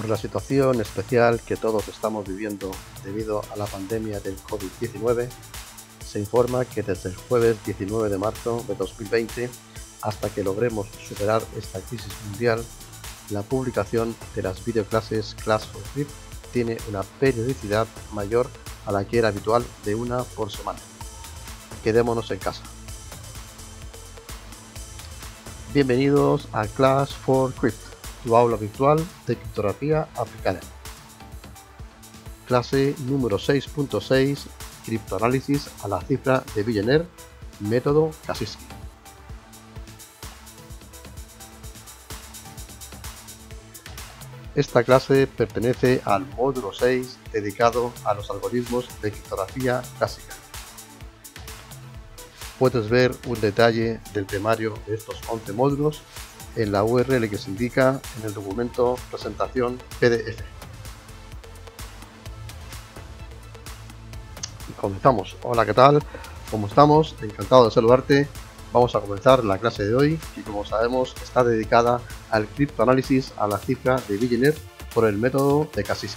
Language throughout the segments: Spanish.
por la situación especial que todos estamos viviendo debido a la pandemia del COVID-19, se informa que desde el jueves 19 de marzo de 2020 hasta que logremos superar esta crisis mundial, la publicación de las videoclases Class for crypt tiene una periodicidad mayor a la que era habitual de una por semana. Quedémonos en casa. Bienvenidos a Class for crypt tu aula virtual de criptografía aplicada. Clase número 6.6 Criptoanálisis a la cifra de Billionaire, método Kaczynski. Esta clase pertenece al módulo 6 dedicado a los algoritmos de criptografía clásica. Puedes ver un detalle del temario de estos 11 módulos en la URL que se indica en el documento presentación PDF. comenzamos. Hola, ¿qué tal? ¿Cómo estamos? Encantado de saludarte. Vamos a comenzar la clase de hoy, que como sabemos está dedicada al criptoanálisis a la cifra de Billionaire por el método de casis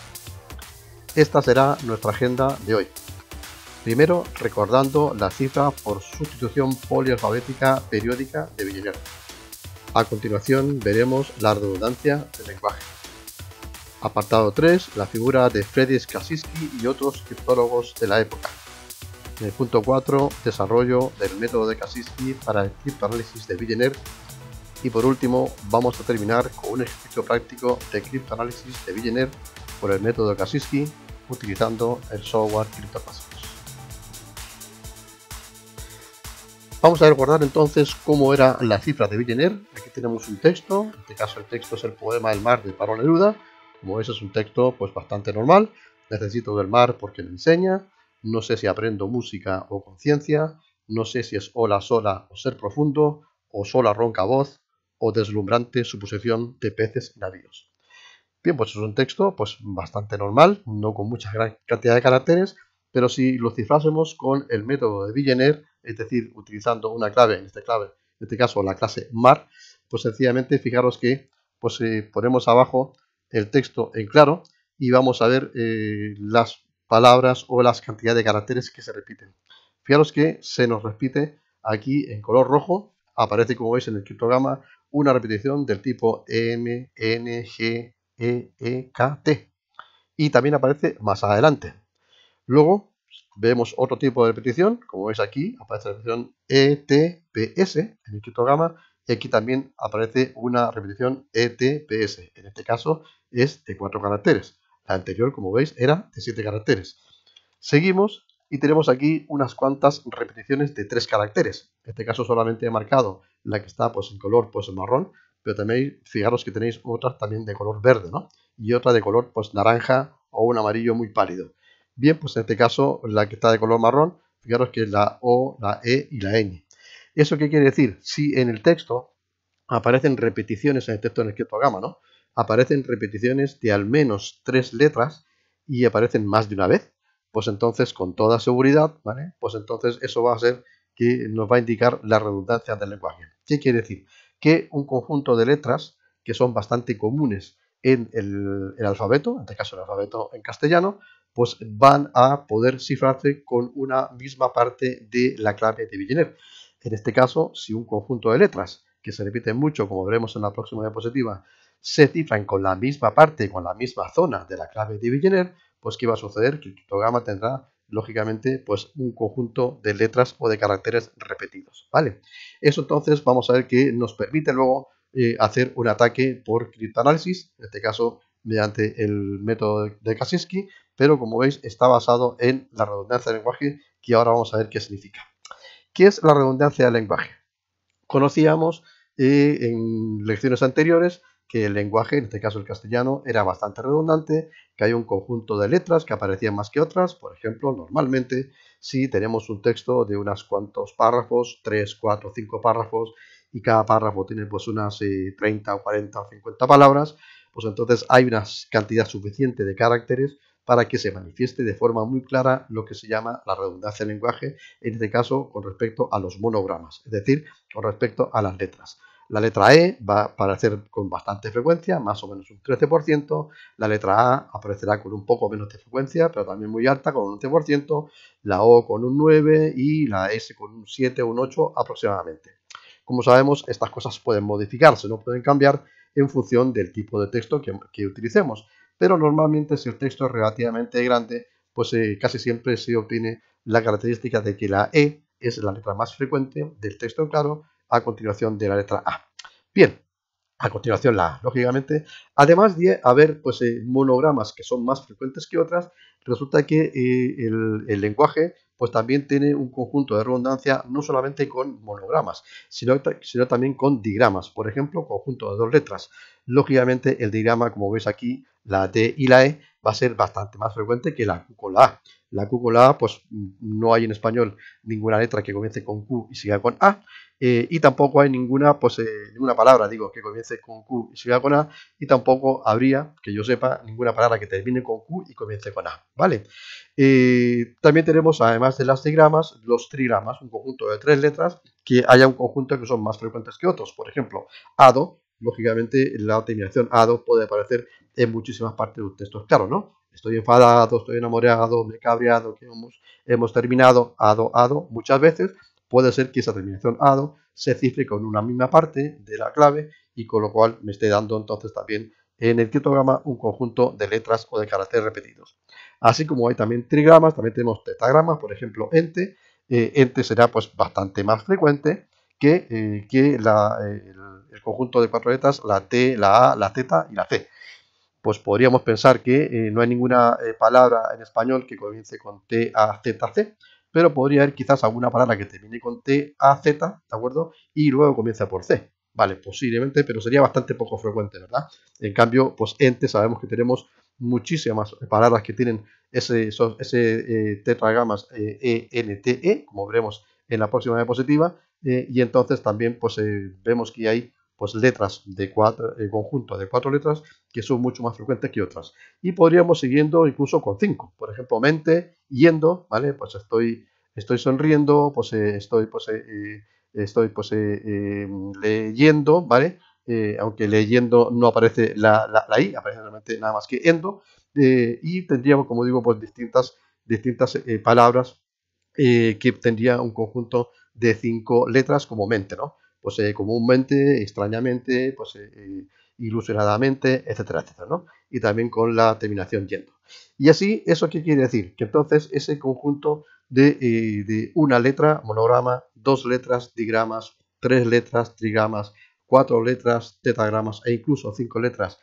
Esta será nuestra agenda de hoy. Primero, recordando la cifra por sustitución polialfabética periódica de Villeneuve. A continuación veremos la redundancia del lenguaje. Apartado 3. La figura de Freddy Kaczynski y otros criptólogos de la época. En el punto 4. Desarrollo del método de Kaczynski para el criptoanálisis de Villeneuve. Y por último, vamos a terminar con un ejercicio práctico de criptoanálisis de Villeneuve por el método Kaczynski utilizando el software CryptoPass. Vamos a recordar entonces cómo era la cifra de Villeneuve. Aquí tenemos un texto, en este caso el texto es el poema El mar de Pablo Neruda. Como ese es un texto pues bastante normal. Necesito del mar porque me enseña. No sé si aprendo música o conciencia. No sé si es ola sola o ser profundo, o sola ronca voz, o deslumbrante suposición de peces y navíos. Bien, pues es un texto pues bastante normal, no con mucha gran cantidad de caracteres, pero si lo cifrásemos con el método de Villeneuve, es decir, utilizando una clave, en este, clave, en este caso la clase mar, pues sencillamente fijaros que pues, eh, ponemos abajo el texto en claro y vamos a ver eh, las palabras o las cantidades de caracteres que se repiten. Fijaros que se nos repite aquí en color rojo, aparece como veis en el criptograma una repetición del tipo M, N, G, E, E, K, T. Y también aparece más adelante. Luego vemos otro tipo de repetición, como veis aquí, aparece la repetición ETPS, en el criptograma, y aquí también aparece una repetición ETPS, en este caso es de cuatro caracteres, la anterior, como veis, era de siete caracteres. Seguimos y tenemos aquí unas cuantas repeticiones de tres caracteres, en este caso solamente he marcado la que está pues, en color pues, marrón, pero también fijaros que tenéis otras también de color verde, ¿no? Y otra de color pues naranja o un amarillo muy pálido. Bien, pues en este caso la que está de color marrón, fijaros que es la O, la E y la N. ¿Eso qué quiere decir? Si en el texto aparecen repeticiones en el texto en el que gama, ¿no? Aparecen repeticiones de al menos tres letras y aparecen más de una vez, pues entonces con toda seguridad, ¿vale? Pues entonces eso va a ser que nos va a indicar la redundancia del lenguaje. ¿Qué quiere decir? Que un conjunto de letras que son bastante comunes en el, el alfabeto, en este caso el alfabeto en castellano, pues van a poder cifrarse con una misma parte de la clave de Villeneuve. En este caso, si un conjunto de letras, que se repiten mucho, como veremos en la próxima diapositiva, se cifran con la misma parte, con la misma zona de la clave de Villeneuve, pues ¿qué va a suceder? Que el criptograma tendrá lógicamente, pues un conjunto de letras o de caracteres repetidos, ¿vale? Eso entonces vamos a ver que nos permite luego eh, hacer un ataque por criptoanálisis, en este caso mediante el método de Kaczynski, pero como veis está basado en la redundancia del lenguaje que ahora vamos a ver qué significa. ¿Qué es la redundancia del lenguaje? Conocíamos eh, en lecciones anteriores que el lenguaje, en este caso el castellano, era bastante redundante, que hay un conjunto de letras que aparecían más que otras. Por ejemplo, normalmente si tenemos un texto de unas cuantos párrafos, 3, 4, 5 párrafos, y cada párrafo tiene pues unas 30 eh, o 40 o 50 palabras, pues entonces hay una cantidad suficiente de caracteres para que se manifieste de forma muy clara lo que se llama la redundancia del lenguaje, en este caso con respecto a los monogramas, es decir, con respecto a las letras. La letra E va a aparecer con bastante frecuencia, más o menos un 13%. La letra A aparecerá con un poco menos de frecuencia, pero también muy alta, con un 11%. La O con un 9% y la S con un 7 o un 8% aproximadamente. Como sabemos, estas cosas pueden modificarse, no pueden cambiar en función del tipo de texto que utilicemos pero normalmente si el texto es relativamente grande, pues eh, casi siempre se obtiene la característica de que la E es la letra más frecuente del texto claro a continuación de la letra A. Bien, a continuación la A, lógicamente. Además de haber pues, eh, monogramas que son más frecuentes que otras, resulta que eh, el, lenguaje pues también tiene un conjunto de redundancia no solamente con monogramas, sino, sino también con digramas, por ejemplo, conjunto de dos letras. Lógicamente el digrama, como veis aquí, la D y la E, va a ser bastante más frecuente que la Q con la A. La Q con la A, pues mm, no hay en español ninguna letra que comience con Q y siga con A, eh, y tampoco hay ninguna, pues, ninguna palabra, digo, que comience con Q y siga con A, y tampoco habría, que yo sepa, ninguna palabra que termine con Q y comience con A, ¿vale? Eh, también tenemos, además de las trigramas, los trigramas, un conjunto de tres letras, que haya un conjunto que son más frecuentes que otros, por ejemplo, ADO, lógicamente la terminación ADO puede aparecer en muchísimas partes de un texto, claro, ¿no? estoy enfadado, estoy enamorado, me he cabreado, que hemos, hemos terminado, ado, ado, muchas veces, puede ser que esa terminación ado se cifre con una misma parte de la clave y con lo cual me esté dando entonces también en el criptograma un conjunto de letras o de caracteres repetidos. Así como hay también trigramas, también tenemos tetagramas, por ejemplo, ente. Eh, ente será pues bastante más frecuente que, eh, que eh, el, conjunto de cuatro letras, la T, la A, la Z y la C. Pues podríamos pensar que no hay ninguna palabra en español que comience con T, A, Z, C, pero podría haber quizás alguna palabra que termine con T, A, Z, ¿de acuerdo? Y luego comienza por C. Vale, posiblemente, pero sería bastante poco frecuente, ¿verdad? En cambio, pues ente sabemos que tenemos muchísimas palabras que tienen ese, eh, tetragamas ese eh, N, T, E, como veremos en la próxima diapositiva, eh, y entonces también pues vemos que hay pues letras de cuatro, conjuntos eh, conjunto de cuatro letras que son mucho más frecuentes que otras. Y podríamos siguiendo incluso con cinco. Por ejemplo, mente, yendo, ¿vale? Pues estoy, estoy sonriendo, pues eh, estoy, pues, eh, estoy pues, leyendo, ¿vale? aunque leyendo no aparece la, I, aparece realmente nada más que endo. y tendríamos, como digo, pues distintas, distintas palabras que tendría un conjunto de cinco letras como mente, ¿no? pues eh, comúnmente, extrañamente, pues eh, eh, ilusionadamente, etcétera, etcétera, ¿no? Y también con la terminación yendo. Y así, ¿eso qué quiere decir? Que entonces ese conjunto de, una letra, monograma, dos letras, digramas, tres letras, trigramas, cuatro letras, tetagramas e incluso cinco letras,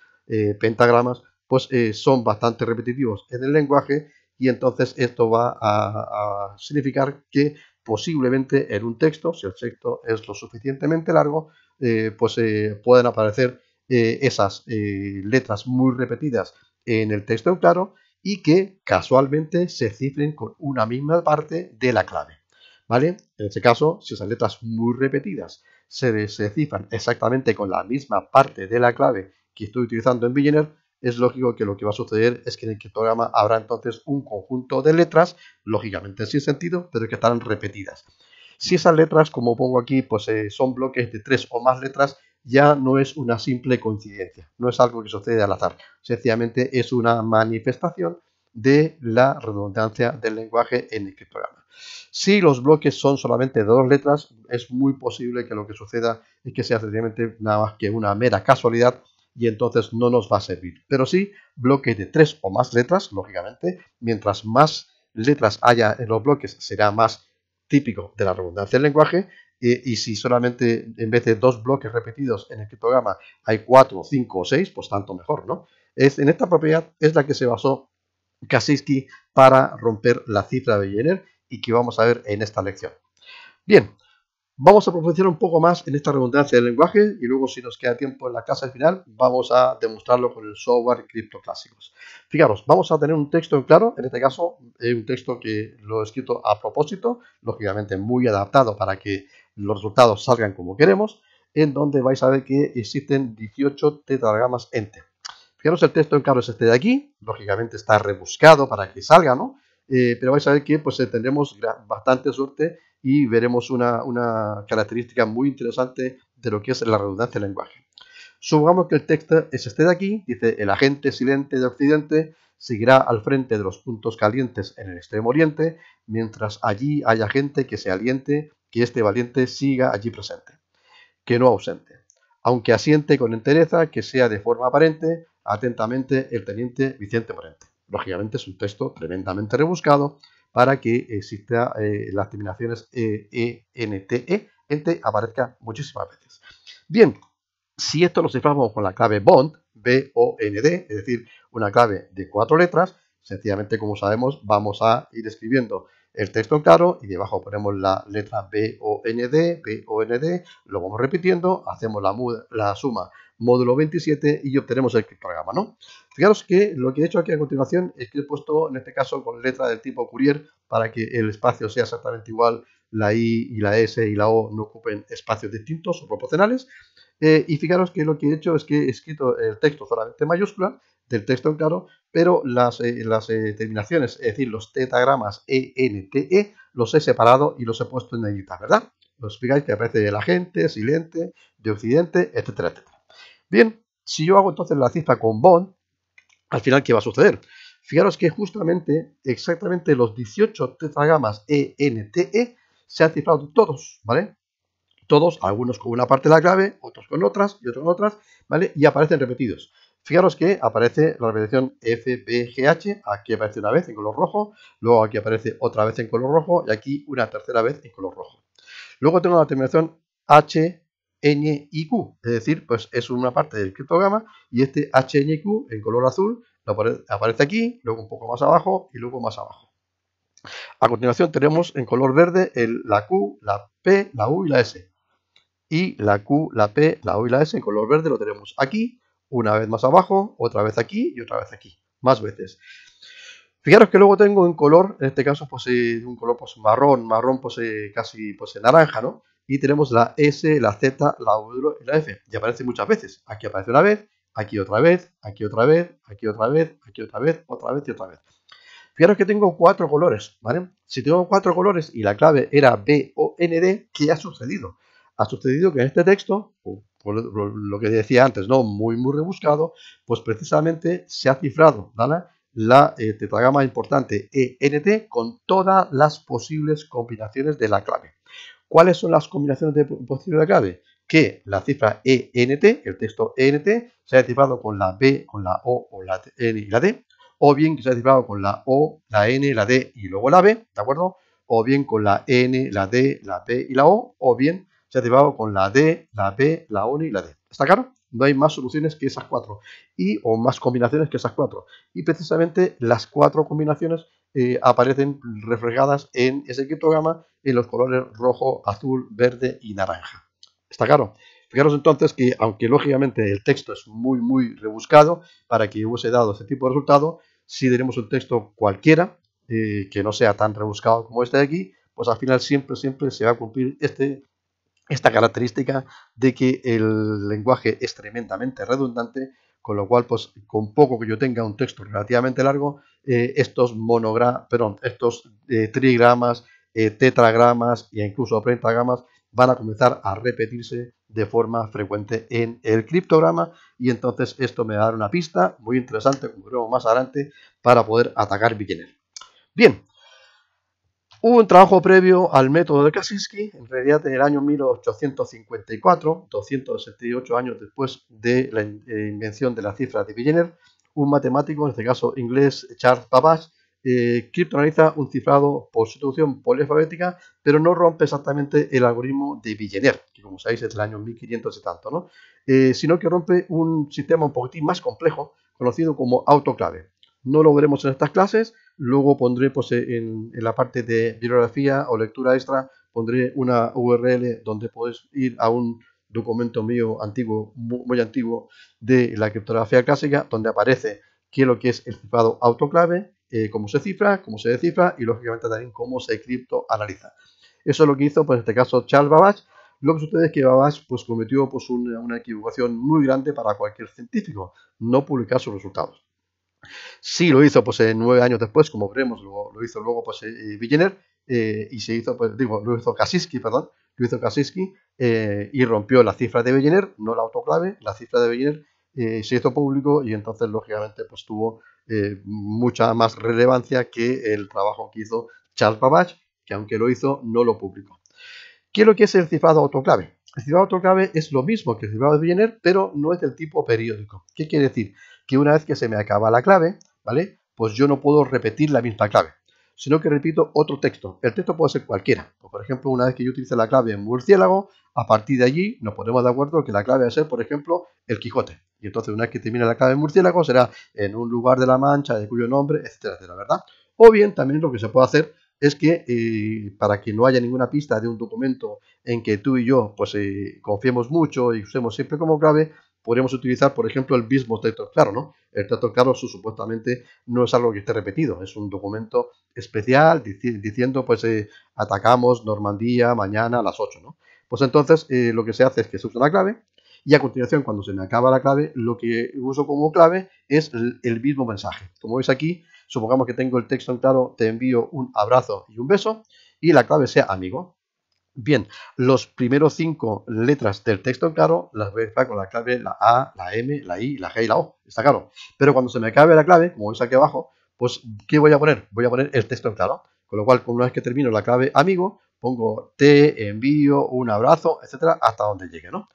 pentagramas, pues son bastante repetitivos en el lenguaje y entonces esto va a significar que posiblemente en un texto, si el texto es lo suficientemente largo, eh, pues eh, pueden aparecer eh, esas letras muy repetidas en el texto en claro y que casualmente se cifren con una misma parte de la clave. ¿Vale? En este caso, si esas letras muy repetidas se, se cifran exactamente con la misma parte de la clave que estoy utilizando en Billionaire, es lógico que lo que va a suceder es que en el criptograma habrá entonces un conjunto de letras, lógicamente sin sentido, pero que están repetidas. Si esas letras, como pongo aquí, pues eh, son bloques de tres o más letras, ya no es una simple coincidencia, no es algo que sucede al azar, sencillamente es una manifestación de la redundancia del lenguaje en el criptograma. Si los bloques son solamente dos letras, es muy posible que lo que suceda es que sea sencillamente nada más que una mera casualidad y entonces no nos va a servir. Pero sí, bloque de tres o más letras, lógicamente, mientras más letras haya en los bloques será más típico de la redundancia del lenguaje y si solamente en vez de dos bloques repetidos en el criptograma hay cuatro, cinco o seis, pues tanto mejor, ¿no? Es, en esta propiedad es la que se basó Kaczynski para romper la cifra de Jenner y que vamos a ver en esta lección. Bien, Vamos a profundizar un poco más en esta redundancia del lenguaje y luego si nos queda tiempo en la casa final vamos a demostrarlo con el software Crypto clásicos. Fijaros, vamos a tener un texto en claro, en este caso es un texto que lo he escrito a propósito, lógicamente muy adaptado para que los resultados salgan como queremos, en donde vais a ver que existen 18 tetragramas ente Fijaros, el texto en claro es este de aquí, lógicamente está rebuscado para que salga, ¿no? Eh, pero vais a ver que pues, eh, tendremos bastante suerte y veremos una, una, característica muy interesante de lo que es la redundancia del lenguaje. Supongamos que el texto es este de aquí, dice el agente silente de Occidente seguirá al frente de los puntos calientes en el extremo oriente, mientras allí haya gente que se aliente que este valiente siga allí presente, que no ausente. Aunque asiente con entereza, que sea de forma aparente, atentamente el teniente Vicente Morente. Lógicamente es un texto tremendamente rebuscado para que exista eh, las terminaciones e, e, T, -E, ENTE aparezca muchísimas veces. Bien, si esto lo ciframos con la clave BOND, B-O-N-D, es decir, una clave de cuatro letras, sencillamente como sabemos vamos a ir escribiendo el texto claro y debajo ponemos la letra B-O-N-D, B-O-N-D, lo vamos repitiendo, hacemos la, suma módulo 27 y obtenemos el programa. ¿no? Fijaros que lo que he hecho aquí a continuación es que he puesto, en este caso, con letra del tipo Courier para que el espacio sea exactamente igual, la I y la S y la O no ocupen espacios distintos o proporcionales. Eh, y fijaros que lo que he hecho es que he escrito el texto solamente mayúscula, del texto, claro, pero las, determinaciones, eh, eh, terminaciones, es decir, los tetagramas ENTE, los he separado y los he puesto en negrita, ¿verdad? Os fijáis que aparece la agente, silente, de occidente, etcétera, etcétera. Bien, si yo hago entonces la cifra con Bond, al final, ¿qué va a suceder? Fijaros que justamente, exactamente los 18 tetagramas ENTE se han cifrado todos, ¿vale? Todos, algunos con una parte de la clave, otros con otras y otros con otras, ¿vale? Y aparecen repetidos. Fijaros que aparece la repetición FBGH, aquí aparece una vez en color rojo, luego aquí aparece otra vez en color rojo y aquí una tercera vez en color rojo. Luego tengo la terminación H, N y Q, es decir, pues es una parte del criptograma y este H, en color azul aparece aquí, luego un poco más abajo y luego más abajo. A continuación tenemos en color verde la Q, la P, la U y la S. Y la Q, la P, la U y la S en color verde lo tenemos aquí una vez más abajo, otra vez aquí y otra vez aquí. Más veces. Fijaros que luego tengo un color, en este caso un color pues, marrón, marrón casi naranja, ¿no? Y tenemos la S, la Z, la O y la F. Y aparece muchas veces. Aquí aparece una vez, aquí otra vez, aquí otra vez, aquí otra vez, aquí otra vez, otra vez y otra vez. Fijaros que tengo cuatro colores, ¿vale? Si tengo cuatro colores y la clave era B o N, D, ¿qué ha sucedido? ha sucedido que en este texto, por lo que decía antes, ¿no? muy, muy rebuscado, pues precisamente se ha cifrado ¿vale? la eh, tetragama importante ENT con todas las posibles combinaciones de la clave. ¿Cuáles son las combinaciones de, posibles de clave? Que la cifra ENT, el texto ENT, se ha cifrado con la B, con la O, o la N y la D, o bien que se ha cifrado con la O, la N, la D y luego la B, ¿de acuerdo? O bien con la N, la D, la P y la O, o bien se ha activado con la D, la B, la ONI y la D. ¿Está claro? No hay más soluciones que esas cuatro, y, o más combinaciones que esas cuatro. Y precisamente las cuatro combinaciones eh, aparecen reflejadas en ese criptograma en los colores rojo, azul, verde y naranja. ¿Está claro? Fijaros entonces que, aunque lógicamente el texto es muy, muy rebuscado, para que hubiese dado este tipo de resultado, si tenemos un texto cualquiera, eh, que no sea tan rebuscado como este de aquí, pues al final siempre, siempre se va a cumplir este esta característica de que el lenguaje es tremendamente redundante, con lo cual, pues, con poco que yo tenga un texto relativamente largo, eh, estos monogra perdón, estos eh, trigramas, eh, tetragramas e incluso pentagramas van a comenzar a repetirse de forma frecuente en el criptograma y entonces esto me va a dar una pista muy interesante, como creo más adelante, para poder atacar Billener. Bien, un trabajo previo al método de Kaczynski, en realidad en el año 1854, 268 años después de la eh, invención de la cifra de Villeneuve, un matemático, en este caso inglés, Charles Babbage, eh, un cifrado por sustitución polialfabética, pero no rompe exactamente el algoritmo de Villeneuve, que como sabéis es del año 1500 eh, sino que rompe un sistema un poquitín más complejo, conocido como autoclave. No lo veremos en estas clases, luego pondré pues, en, la parte de bibliografía o lectura extra, pondré una URL donde podéis ir a un documento mío antiguo, muy, antiguo, de la criptografía clásica, donde aparece qué es lo que es el cifrado autoclave, eh, cómo se cifra, cómo se descifra y lógicamente también cómo se criptoanaliza. Eso es lo que hizo, pues en este caso, Charles Babbage. Lo que sucede es que Babbage pues, cometió pues, una equivocación muy grande para cualquier científico, no publicar sus resultados. Sí lo hizo pues eh, nueve años después, como veremos, lo, hizo luego pues eh, eh, eh, y se hizo, pues digo, lo hizo Kaczynski, perdón, lo hizo Kaczynski y rompió la cifra de Villener, no la autoclave, la cifra de eh, se hizo público y entonces lógicamente pues tuvo mucha más relevancia que el trabajo que hizo Charles Babbage, que aunque lo hizo no lo publicó. ¿Qué es lo que es el cifrado autoclave? El cifrado autoclave es lo mismo que el cifrado de pero no es del tipo periódico. ¿Qué quiere decir? que una vez que se me acaba la clave, ¿vale? Pues yo no puedo repetir la misma clave, sino que repito otro texto. El texto puede ser cualquiera. Pues, por ejemplo, una vez que yo utilice la clave en murciélago, a partir de allí nos ponemos de acuerdo que la clave va a ser, por ejemplo, el Quijote. Y entonces una vez que termine la clave en murciélago será en un lugar de la mancha de cuyo nombre, etcétera, etcétera, ¿verdad? O bien también lo que se puede hacer es que eh, para que no haya ninguna pista de un documento en que tú y yo pues eh, confiemos mucho y usemos siempre como clave, podríamos utilizar, por ejemplo, el mismo texto claro, ¿no? El texto claro supuestamente no es algo que esté repetido, es un documento especial diciendo, pues, eh, atacamos Normandía mañana a las 8, ¿no? Pues entonces eh, lo que se hace es que se usa la clave y a continuación, cuando se me acaba la clave, lo que uso como clave es el, el mismo mensaje. Como veis aquí, supongamos que tengo el texto en claro, te envío un abrazo y un beso y la clave sea amigo. Bien, los primeros cinco letras del texto, claro, las voy a dejar con la clave, la A, la M, la I, la G y la O, está claro. Pero cuando se me acabe la clave, como veis aquí abajo, pues ¿qué voy a poner? Voy a poner el texto en claro. Con lo cual, una vez que termino la clave amigo, pongo te envío, un abrazo, etcétera, hasta donde llegue, ¿no?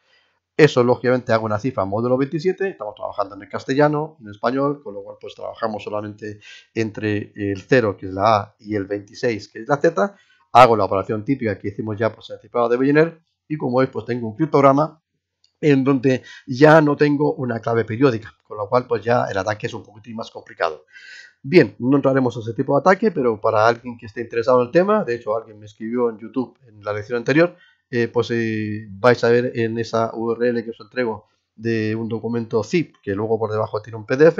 Eso, lógicamente, hago una cifra módulo 27, estamos trabajando en el castellano, en español, con lo cual pues trabajamos solamente entre el 0, que es la A, y el 26, que es la Z, hago la operación típica que hicimos ya pues, anticipado de Belliner y como veis pues tengo un criptograma en donde ya no tengo una clave periódica, con lo cual pues ya el ataque es un poquitín más complicado. Bien, no entraremos a ese tipo de ataque, pero para alguien que esté interesado en el tema, de hecho alguien me escribió en YouTube en la lección anterior, eh, pues eh, vais a ver en esa URL que os entrego de un documento zip, que luego por debajo tiene un PDF,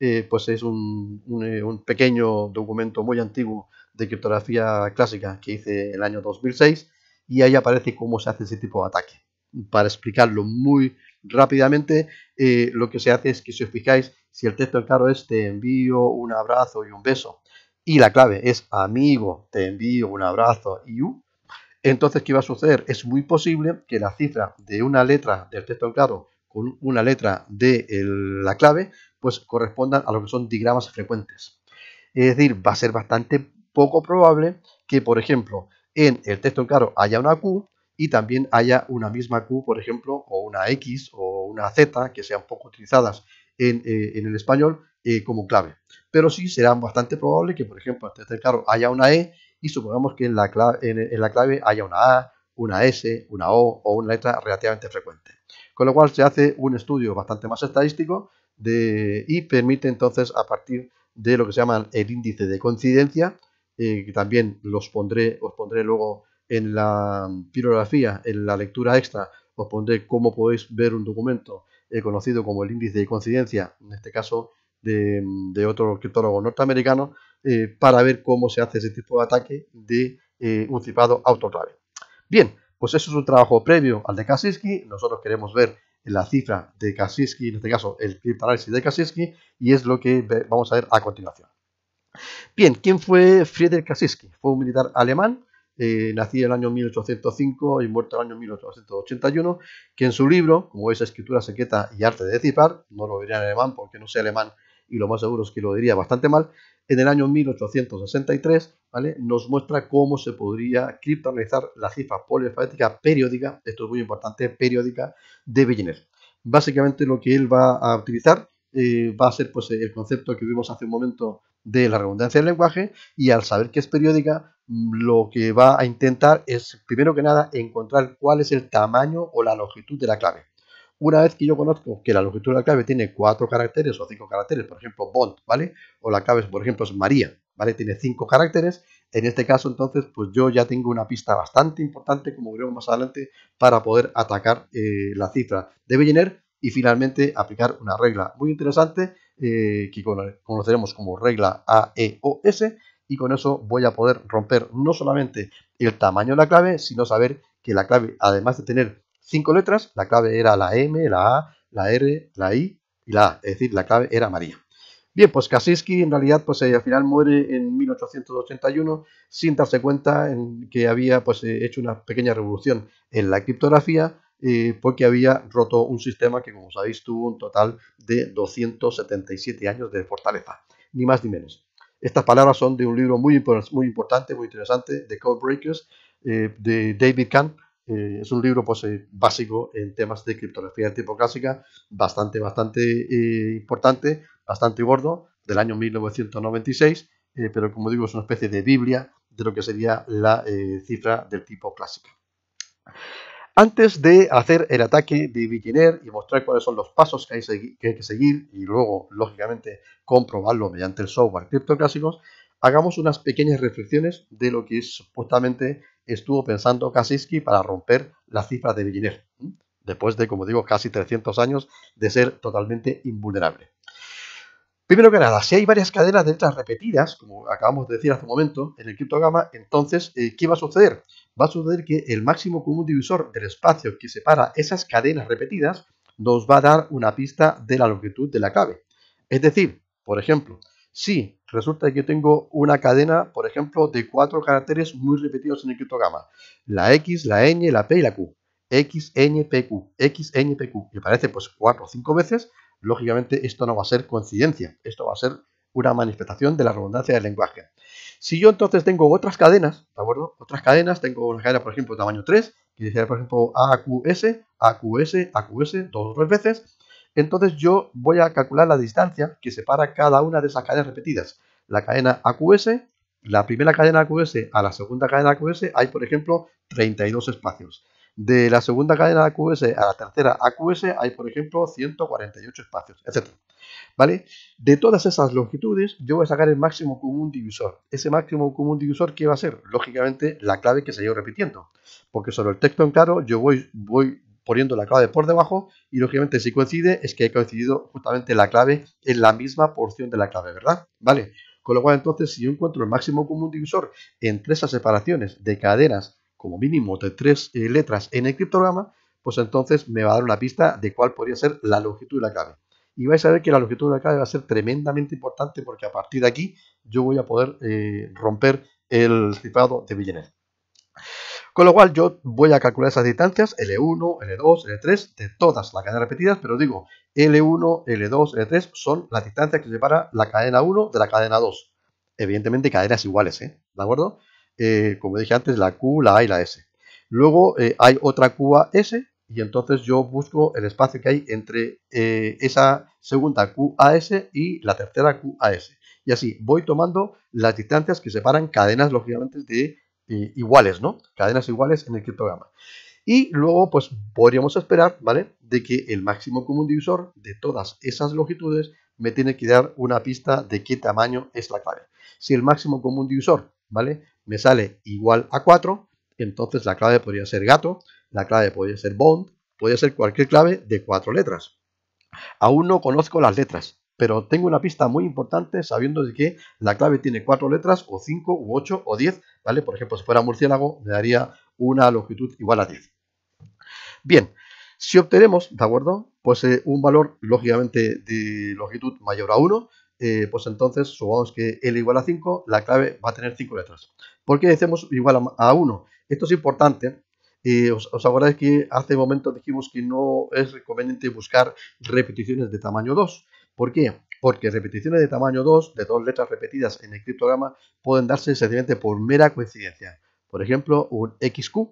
eh, pues es un pequeño documento muy antiguo de criptografía clásica que hice el año 2006 y ahí aparece cómo se hace ese tipo de ataque. Para explicarlo muy rápidamente, eh, lo que se hace es que si os fijáis, si el texto del claro es te envío un abrazo y un beso, y la clave es amigo, te envío un abrazo y un, entonces ¿qué va a suceder? Es muy posible que la cifra de una letra del texto del claro con una letra de la clave, pues correspondan a lo que son digramas frecuentes. Es decir, va a ser bastante poco probable que, por ejemplo, en el texto en claro haya una Q y también haya una misma Q, por ejemplo, o una X o una Z, que sean poco utilizadas en, eh, el español eh, como clave. Pero sí será bastante probable que, por ejemplo, en el texto en claro haya una E y supongamos que en la, clave, la clave haya una A, una S, una O o una letra relativamente frecuente. Con lo cual se hace un estudio bastante más estadístico y permite entonces a partir de lo que se llama el índice de coincidencia, eh, también los pondré, os pondré luego en la pirografía, en la lectura extra, os pondré cómo podéis ver un documento eh, conocido como el índice de coincidencia, en este caso de, otro criptólogo norteamericano, eh, para ver cómo se hace ese tipo de ataque de un cifrado autoclave. Bien, pues eso es un trabajo previo al de Kaczynski, nosotros queremos ver la cifra de Kaczynski, en este caso el parálisis de Kaczynski, y es lo que vamos a ver a continuación. Bien, ¿quién fue Friedrich Kaczynski? Fue un militar alemán, eh, nacido en el año 1805 y muerto en el año 1881, que en su libro, como veis, Escritura Secreta y Arte de Decifrar, no lo diría en alemán porque no sé alemán y lo más seguro es que lo diría bastante mal, en el año 1863 ¿vale? nos muestra cómo se podría criptanalizar la cifra polifabética periódica, esto es muy importante, periódica de Villeneuve. Básicamente lo que él va a utilizar eh, va a ser pues, el concepto que vimos hace un momento de la redundancia del lenguaje y al saber que es periódica, mm, lo que va a intentar es, primero que nada, encontrar cuál es el tamaño o la longitud de la clave. Una vez que yo conozco que la longitud de la clave tiene cuatro caracteres o cinco caracteres, por ejemplo, Bond, ¿vale? O la clave, por ejemplo, es María, ¿vale? Tiene cinco caracteres. En este caso, entonces, pues yo ya tengo una pista bastante importante, como veremos más adelante, para poder atacar eh, la cifra de Bellener y finalmente aplicar una regla muy interesante eh, que conoceremos como regla AEOS y con eso voy a poder romper no solamente el tamaño de la clave, sino saber que la clave, además de tener cinco letras, la clave era la M, la A, la R, la I y la A, es decir, la clave era María. Bien, pues Kaczynski en realidad pues eh, al final muere en 1881 sin darse cuenta en que había pues eh, hecho una pequeña revolución en la criptografía eh, porque había roto un sistema que, como sabéis, tuvo un total de 277 años de fortaleza, ni más ni menos. Estas palabras son de un libro muy, muy importante, muy interesante, The Code Breakers, eh, de David Kahn. Eh, es un libro pues, básico en temas de criptografía de tipo clásica, bastante, bastante importante, bastante gordo, del año 1996, pero como digo, es una especie de Biblia de lo que sería la cifra del tipo clásica. Antes de hacer el ataque de Villeneuve y mostrar cuáles son los pasos que hay, que seguir y luego, lógicamente, comprobarlo mediante el software criptoclásicos, hagamos unas pequeñas reflexiones de lo que supuestamente estuvo pensando Kaczynski para romper la cifra de Villeneuve, después de, como digo, casi 300 años de ser totalmente invulnerable. Primero que nada, si hay varias cadenas de letras repetidas, como acabamos de decir hace un momento, en el criptograma, entonces, eh, ¿qué va a suceder? va a suceder que el máximo común divisor del espacio que separa esas cadenas repetidas nos va a dar una pista de la longitud de la clave. Es decir, por ejemplo, si resulta que yo tengo una cadena, por ejemplo, de cuatro caracteres muy repetidos en el criptograma, la X, la N, la P y la Q, X, Ñ, P, Q, X, P, Q, que parece pues cuatro o cinco veces, lógicamente esto no va a ser coincidencia, esto va a ser una manifestación de la redundancia del lenguaje. Si yo entonces tengo otras cadenas, ¿de acuerdo? Otras cadenas, tengo una cadena, por ejemplo, tamaño 3, que dice, por ejemplo, AQS, AQS, AQS, dos o tres veces, entonces yo voy a calcular la distancia que separa cada una de esas cadenas repetidas. La cadena AQS, la primera cadena AQS a la segunda cadena AQS, hay, por ejemplo, 32 espacios. De la segunda cadena AQS a la tercera AQS hay, por ejemplo, 148 espacios, etc. ¿Vale? De todas esas longitudes, yo voy a sacar el máximo común divisor. Ese máximo común divisor, que va a ser? Lógicamente, la clave que se ido repitiendo. Porque sobre el texto en claro, yo voy, poniendo la clave por debajo y lógicamente si coincide es que he coincidido justamente la clave en la misma porción de la clave, ¿verdad? ¿Vale? Con lo cual entonces si yo encuentro el máximo común divisor entre esas separaciones de cadenas como mínimo de tres eh, letras en el criptograma, pues entonces me va a dar una pista de cuál podría ser la longitud de la clave y vais a ver que la longitud de la cadena va a ser tremendamente importante porque a partir de aquí yo voy a poder eh, romper el cifrado de Villeneuve. Con lo cual yo voy a calcular esas distancias L1, L2, L3 de todas las cadenas repetidas, pero digo L1, L2, L3 son las distancias que separa la cadena 1 de la cadena 2. Evidentemente cadenas iguales, ¿eh? ¿de acuerdo? Eh, como dije antes, la Q, la A y la S. Luego hay otra S y entonces yo busco el espacio que hay entre eh, esa segunda QAS y la tercera QAS. Y así voy tomando las distancias que separan cadenas, lógicamente, de eh, iguales, ¿no? Cadenas iguales en el criptograma. Y luego, pues podríamos esperar, ¿vale? De que el máximo común divisor de todas esas longitudes me tiene que dar una pista de qué tamaño es la clave. Si el máximo común divisor, ¿vale? Me sale igual a 4, entonces la clave podría ser gato, la clave puede ser Bond, puede ser cualquier clave de cuatro letras. Aún no conozco las letras, pero tengo una pista muy importante sabiendo de que la clave tiene cuatro letras, o cinco, u ocho, o diez, ¿vale? Por ejemplo, si fuera murciélago, me daría una longitud igual a 10. Bien, si obtenemos, ¿de acuerdo? Pues eh, un valor, lógicamente, de longitud mayor a 1, eh, pues entonces supongamos que L igual a 5, la clave va a tener cinco letras. ¿Por qué decimos igual a, a 1? Esto es importante eh, os, acordáis que hace momento dijimos que no es conveniente buscar repeticiones de tamaño 2. ¿Por qué? Porque repeticiones de tamaño 2, de dos letras repetidas en el criptograma, pueden darse sencillamente por mera coincidencia. Por ejemplo, un XQ,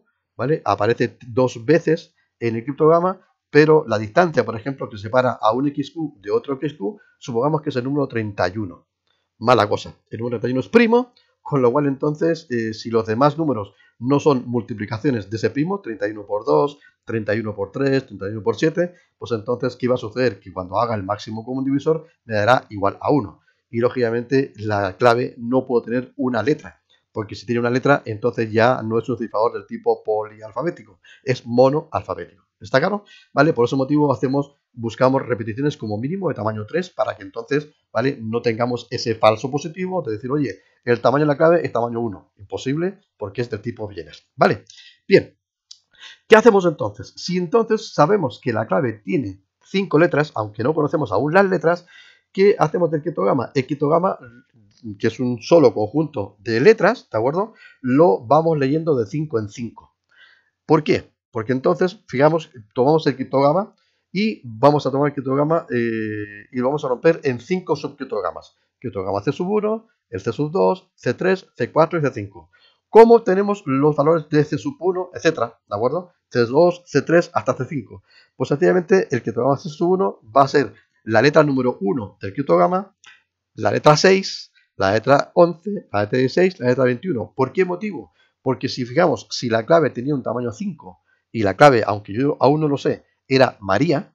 Aparece dos veces en el criptograma, pero la distancia, por ejemplo, que separa a un XQ de otro XQ, supongamos que es el número 31. Mala cosa. El número 31 es primo, con lo cual entonces, eh, si los demás números no son multiplicaciones de ese primo, 31 por 2, 31 por 3, 31 por 7, pues entonces, ¿qué va a suceder? Que cuando haga el máximo común divisor me dará igual a 1. Y lógicamente la clave no puedo tener una letra, porque si tiene una letra, entonces ya no es un cifrador del tipo polialfabético, es monoalfabético. ¿Está claro? ¿Vale? Por ese motivo hacemos, buscamos repeticiones como mínimo de tamaño 3 para que entonces, ¿vale? No tengamos ese falso positivo de decir, oye, el tamaño de la clave es tamaño 1. Imposible porque es del tipo bienes. ¿Vale? Bien. ¿Qué hacemos entonces? Si entonces sabemos que la clave tiene 5 letras, aunque no conocemos aún las letras, ¿qué hacemos del criptograma? El criptograma, que es un solo conjunto de letras, ¿de acuerdo? Lo vamos leyendo de 5 en 5. ¿Por qué? Porque entonces, fijamos, tomamos el criptograma y vamos a tomar el criptograma eh, y lo vamos a romper en 5 subcriptogramas. Criptograma C 1, el C 2, C3, C4 y C5. ¿Cómo tenemos los valores de C 1, etcétera? ¿De acuerdo? C2, C3 hasta C5. Pues sencillamente el que tomamos C 1 va a ser la letra número 1 del criptograma, la letra 6, la letra 11, la letra 16, la letra 21. ¿Por qué motivo? Porque si fijamos, si la clave tenía un tamaño 5 y la clave, aunque yo aún no lo sé, era María,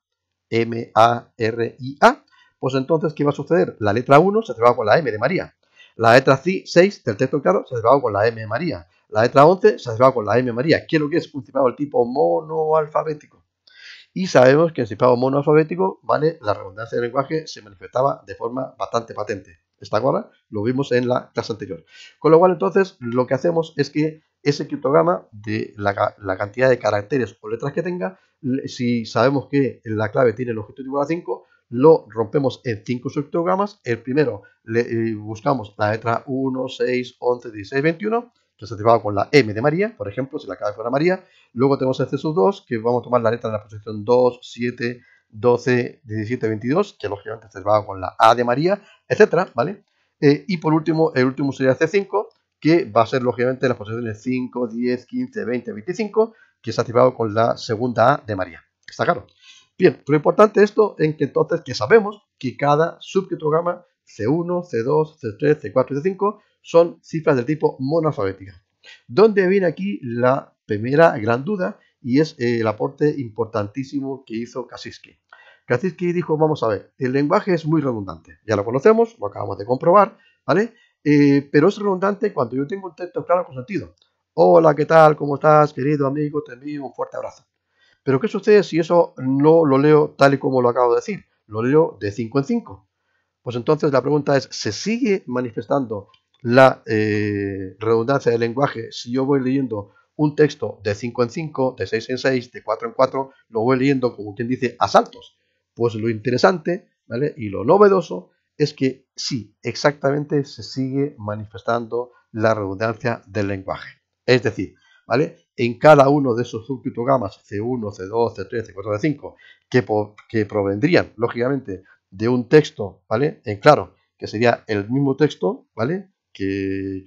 M-A-R-I-A, pues entonces, ¿qué va a suceder? La letra 1 se trabaja con la M de María. La letra c 6 del texto claro se desgraba con la M María. La letra 11 se desgraba con la M María. ¿Qué lo que es un cifrado de tipo monoalfabético? Y sabemos que el cifrado monoalfabético, ¿vale? La redundancia del lenguaje se manifestaba de forma bastante patente. ¿Está clara? Lo vimos en la clase anterior. Con lo cual, entonces, lo que hacemos es que ese criptograma de la, cantidad de caracteres o letras que tenga, si sabemos que la clave tiene el objeto de a 5, lo rompemos en 5 subtogramas El primero le, eh, buscamos la letra 1, 6, 11, 16, 21 que activado con la M de María, por ejemplo, si la cabeza fuera María. Luego tenemos el c 2, que vamos a tomar la letra de la posición 2, 7, 12, 17, 22, que lógicamente activado con la A de María, etcétera, ¿vale? Eh, y por último, el último sería C5, que va a ser lógicamente las posiciones 5, 10, 15, 20, 25, que es activado con la segunda A de María. Está claro. Bien, lo importante esto en que entonces que sabemos que cada subcriptograma C1, C2, C3, C4 y C5 son cifras del tipo monoalfabética. ¿Dónde viene aquí la primera gran duda y es eh, el aporte importantísimo que hizo Kaczynski. Kaczynski dijo, vamos a ver, el lenguaje es muy redundante, ya lo conocemos, lo acabamos de comprobar, ¿vale? Eh, pero es redundante cuando yo tengo un texto claro con sentido. Hola, ¿qué tal? ¿Cómo estás, querido amigo? Te envío un fuerte abrazo. Pero ¿qué sucede si eso no lo leo tal y como lo acabo de decir? Lo leo de 5 en 5. Pues entonces la pregunta es, ¿se sigue manifestando la eh, redundancia del lenguaje si yo voy leyendo un texto de 5 en 5, de 6 en 6, de 4 en 4, lo voy leyendo como quien dice a saltos? Pues lo interesante ¿vale? y lo novedoso es que sí, exactamente se sigue manifestando la redundancia del lenguaje. Es decir, en cada uno de esos subcriptogramas C1, C2, C3, C4, C5, que, provendrían, lógicamente, de un texto, ¿vale? En claro, que sería el mismo texto, ¿vale? Que,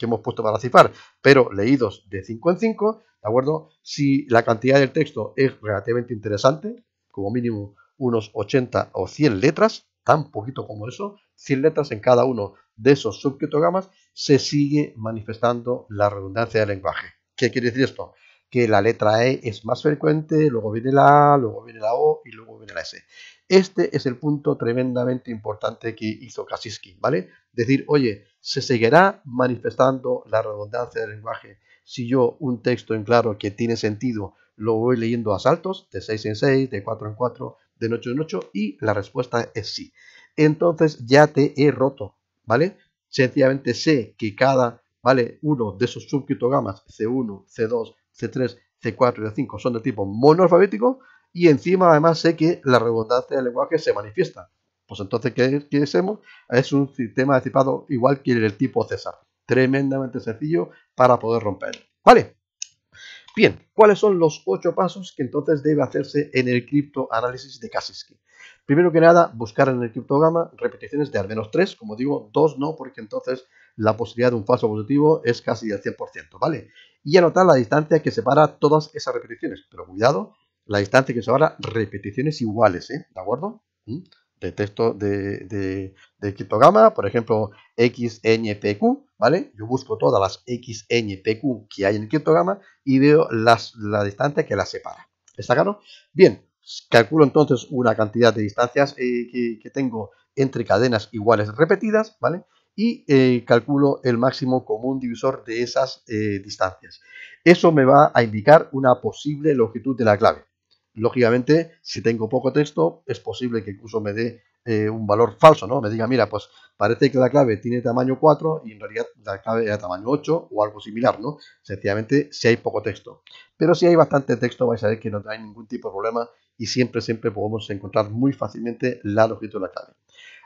hemos puesto para cifrar, pero leídos de 5 en 5, ¿de acuerdo? Si la cantidad del texto es relativamente interesante, como mínimo unos 80 o 100 letras, tan poquito como eso, 100 letras en cada uno de esos subcriptogramas, se sigue manifestando la redundancia del lenguaje. ¿Qué quiere decir esto? Que la letra E es más frecuente, luego viene la A, luego viene la O y luego viene la S. Este es el punto tremendamente importante que hizo Kaczynski, ¿vale? Decir, oye, se seguirá manifestando la redundancia del lenguaje. Si yo un texto en claro que tiene sentido lo voy leyendo a saltos, de 6 en 6, de 4 en 4, de 8 en 8, y la respuesta es sí. Entonces ya te he roto, ¿vale? Sencillamente sé que cada ¿vale? Uno de esos subcriptogamas C1, C2, C3, C4 y C5 son de tipo monoalfabético y encima además sé que la redundancia del lenguaje se manifiesta. Pues entonces, ¿qué, qué hacemos? Es un sistema de cifrado igual que el tipo César. Tremendamente sencillo para poder romper. ¿Vale? Bien, ¿cuáles son los ocho pasos que entonces debe hacerse en el criptoanálisis de Kaczynski? Primero que nada, buscar en el criptograma repeticiones de al menos tres, como digo, dos no, porque entonces la posibilidad de un falso positivo es casi del 100%, ¿vale? Y anotar la distancia que separa todas esas repeticiones, pero cuidado, la distancia que separa repeticiones iguales, ¿eh? ¿De acuerdo? ¿Mm? De texto de, de, de por ejemplo, XNPQ, ¿vale? Yo busco todas las XNPQ que hay en el gama y veo las, la distancia que las separa. ¿Está claro? Bien, calculo entonces una cantidad de distancias eh, que, tengo entre cadenas iguales repetidas, ¿vale? y eh, calculo el máximo común divisor de esas eh, distancias. Eso me va a indicar una posible longitud de la clave. Lógicamente, si tengo poco texto, es posible que incluso me dé eh, un valor falso, ¿no? Me diga, mira, pues parece que la clave tiene tamaño 4 y en realidad la clave era tamaño 8 o algo similar, ¿no? Sencillamente, si hay poco texto. Pero si hay bastante texto, vais a ver que no hay ningún tipo de problema y siempre, siempre podemos encontrar muy fácilmente la longitud de la clave.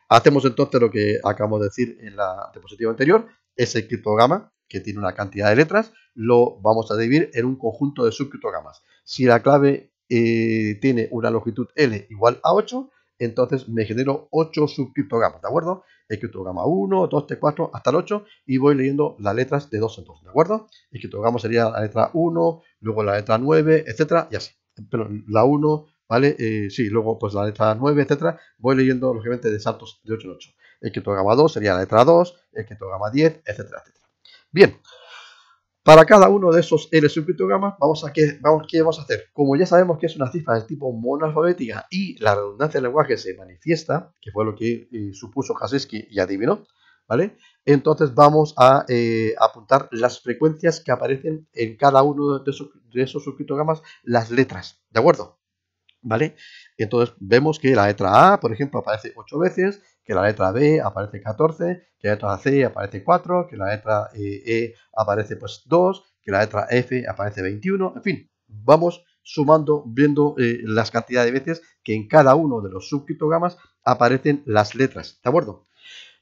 Hacemos entonces lo que acabamos de decir en la diapositiva anterior, ese criptograma que tiene una cantidad de letras, lo vamos a dividir en un conjunto de subcriptogramas. Si la clave eh, tiene una longitud L igual a 8, entonces me genero 8 subcriptogramas, ¿de acuerdo? El criptograma 1, 2, 3, 4, hasta el 8 y voy leyendo las letras de 2 en 2, ¿de acuerdo? El criptograma sería la letra 1, luego la letra 9, etcétera, y así. Pero la 1, ¿vale? Eh, sí, luego pues la letra 9, etcétera, voy leyendo lógicamente de saltos de 8 en 8. El criptograma 2 sería la letra 2, el criptograma 10, etcétera, etcétera. Bien, para cada uno de esos L subcriptogramas vamos a ¿qué vamos a hacer? Como ya sabemos que es una cifra del tipo monoalfabética y la redundancia del lenguaje se manifiesta, que fue lo que eh, supuso Kaczynski y adivinó, ¿vale? Entonces vamos a eh, apuntar las frecuencias que aparecen en cada uno de esos, de esos subcriptogramas, las letras, ¿de acuerdo? ¿Vale? Entonces vemos que la letra A, por ejemplo, aparece 8 veces, que la letra B aparece 14, que la letra C aparece 4, que la letra eh, E, aparece pues 2, que la letra F aparece 21, en fin, vamos sumando, viendo eh, las cantidades de veces que en cada uno de los subcriptogramas aparecen las letras, ¿de acuerdo?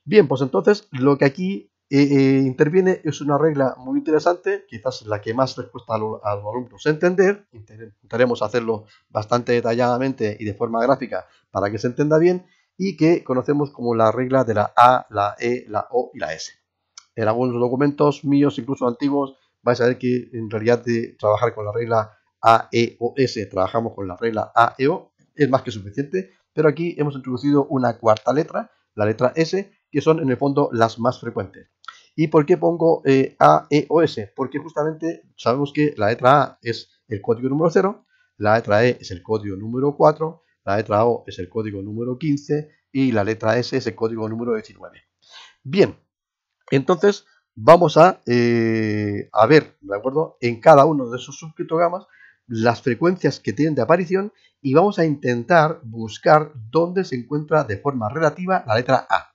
Bien, pues entonces lo que aquí interviene, es una regla muy interesante, quizás la que más les cuesta a, a los alumnos entender, intentaremos hacerlo bastante detalladamente y de forma gráfica para que se entienda bien, y que conocemos como la regla de la A, la E, la O y la S. En algunos documentos míos, incluso antiguos, vais a ver que en realidad de trabajar con la regla A, E o S, trabajamos con la regla A, E, O, es más que suficiente, pero aquí hemos introducido una cuarta letra, la letra S, que son en el fondo las más frecuentes. ¿Y por qué pongo eh, A, E o S? Porque justamente sabemos que la letra A es el código número 0, la letra E es el código número 4, la letra O es el código número 15 y la letra S es el código número 19. Bien, entonces vamos a, eh, a ver, ¿de acuerdo? En cada uno de esos subcriptogramas las frecuencias que tienen de aparición y vamos a intentar buscar dónde se encuentra de forma relativa la letra A.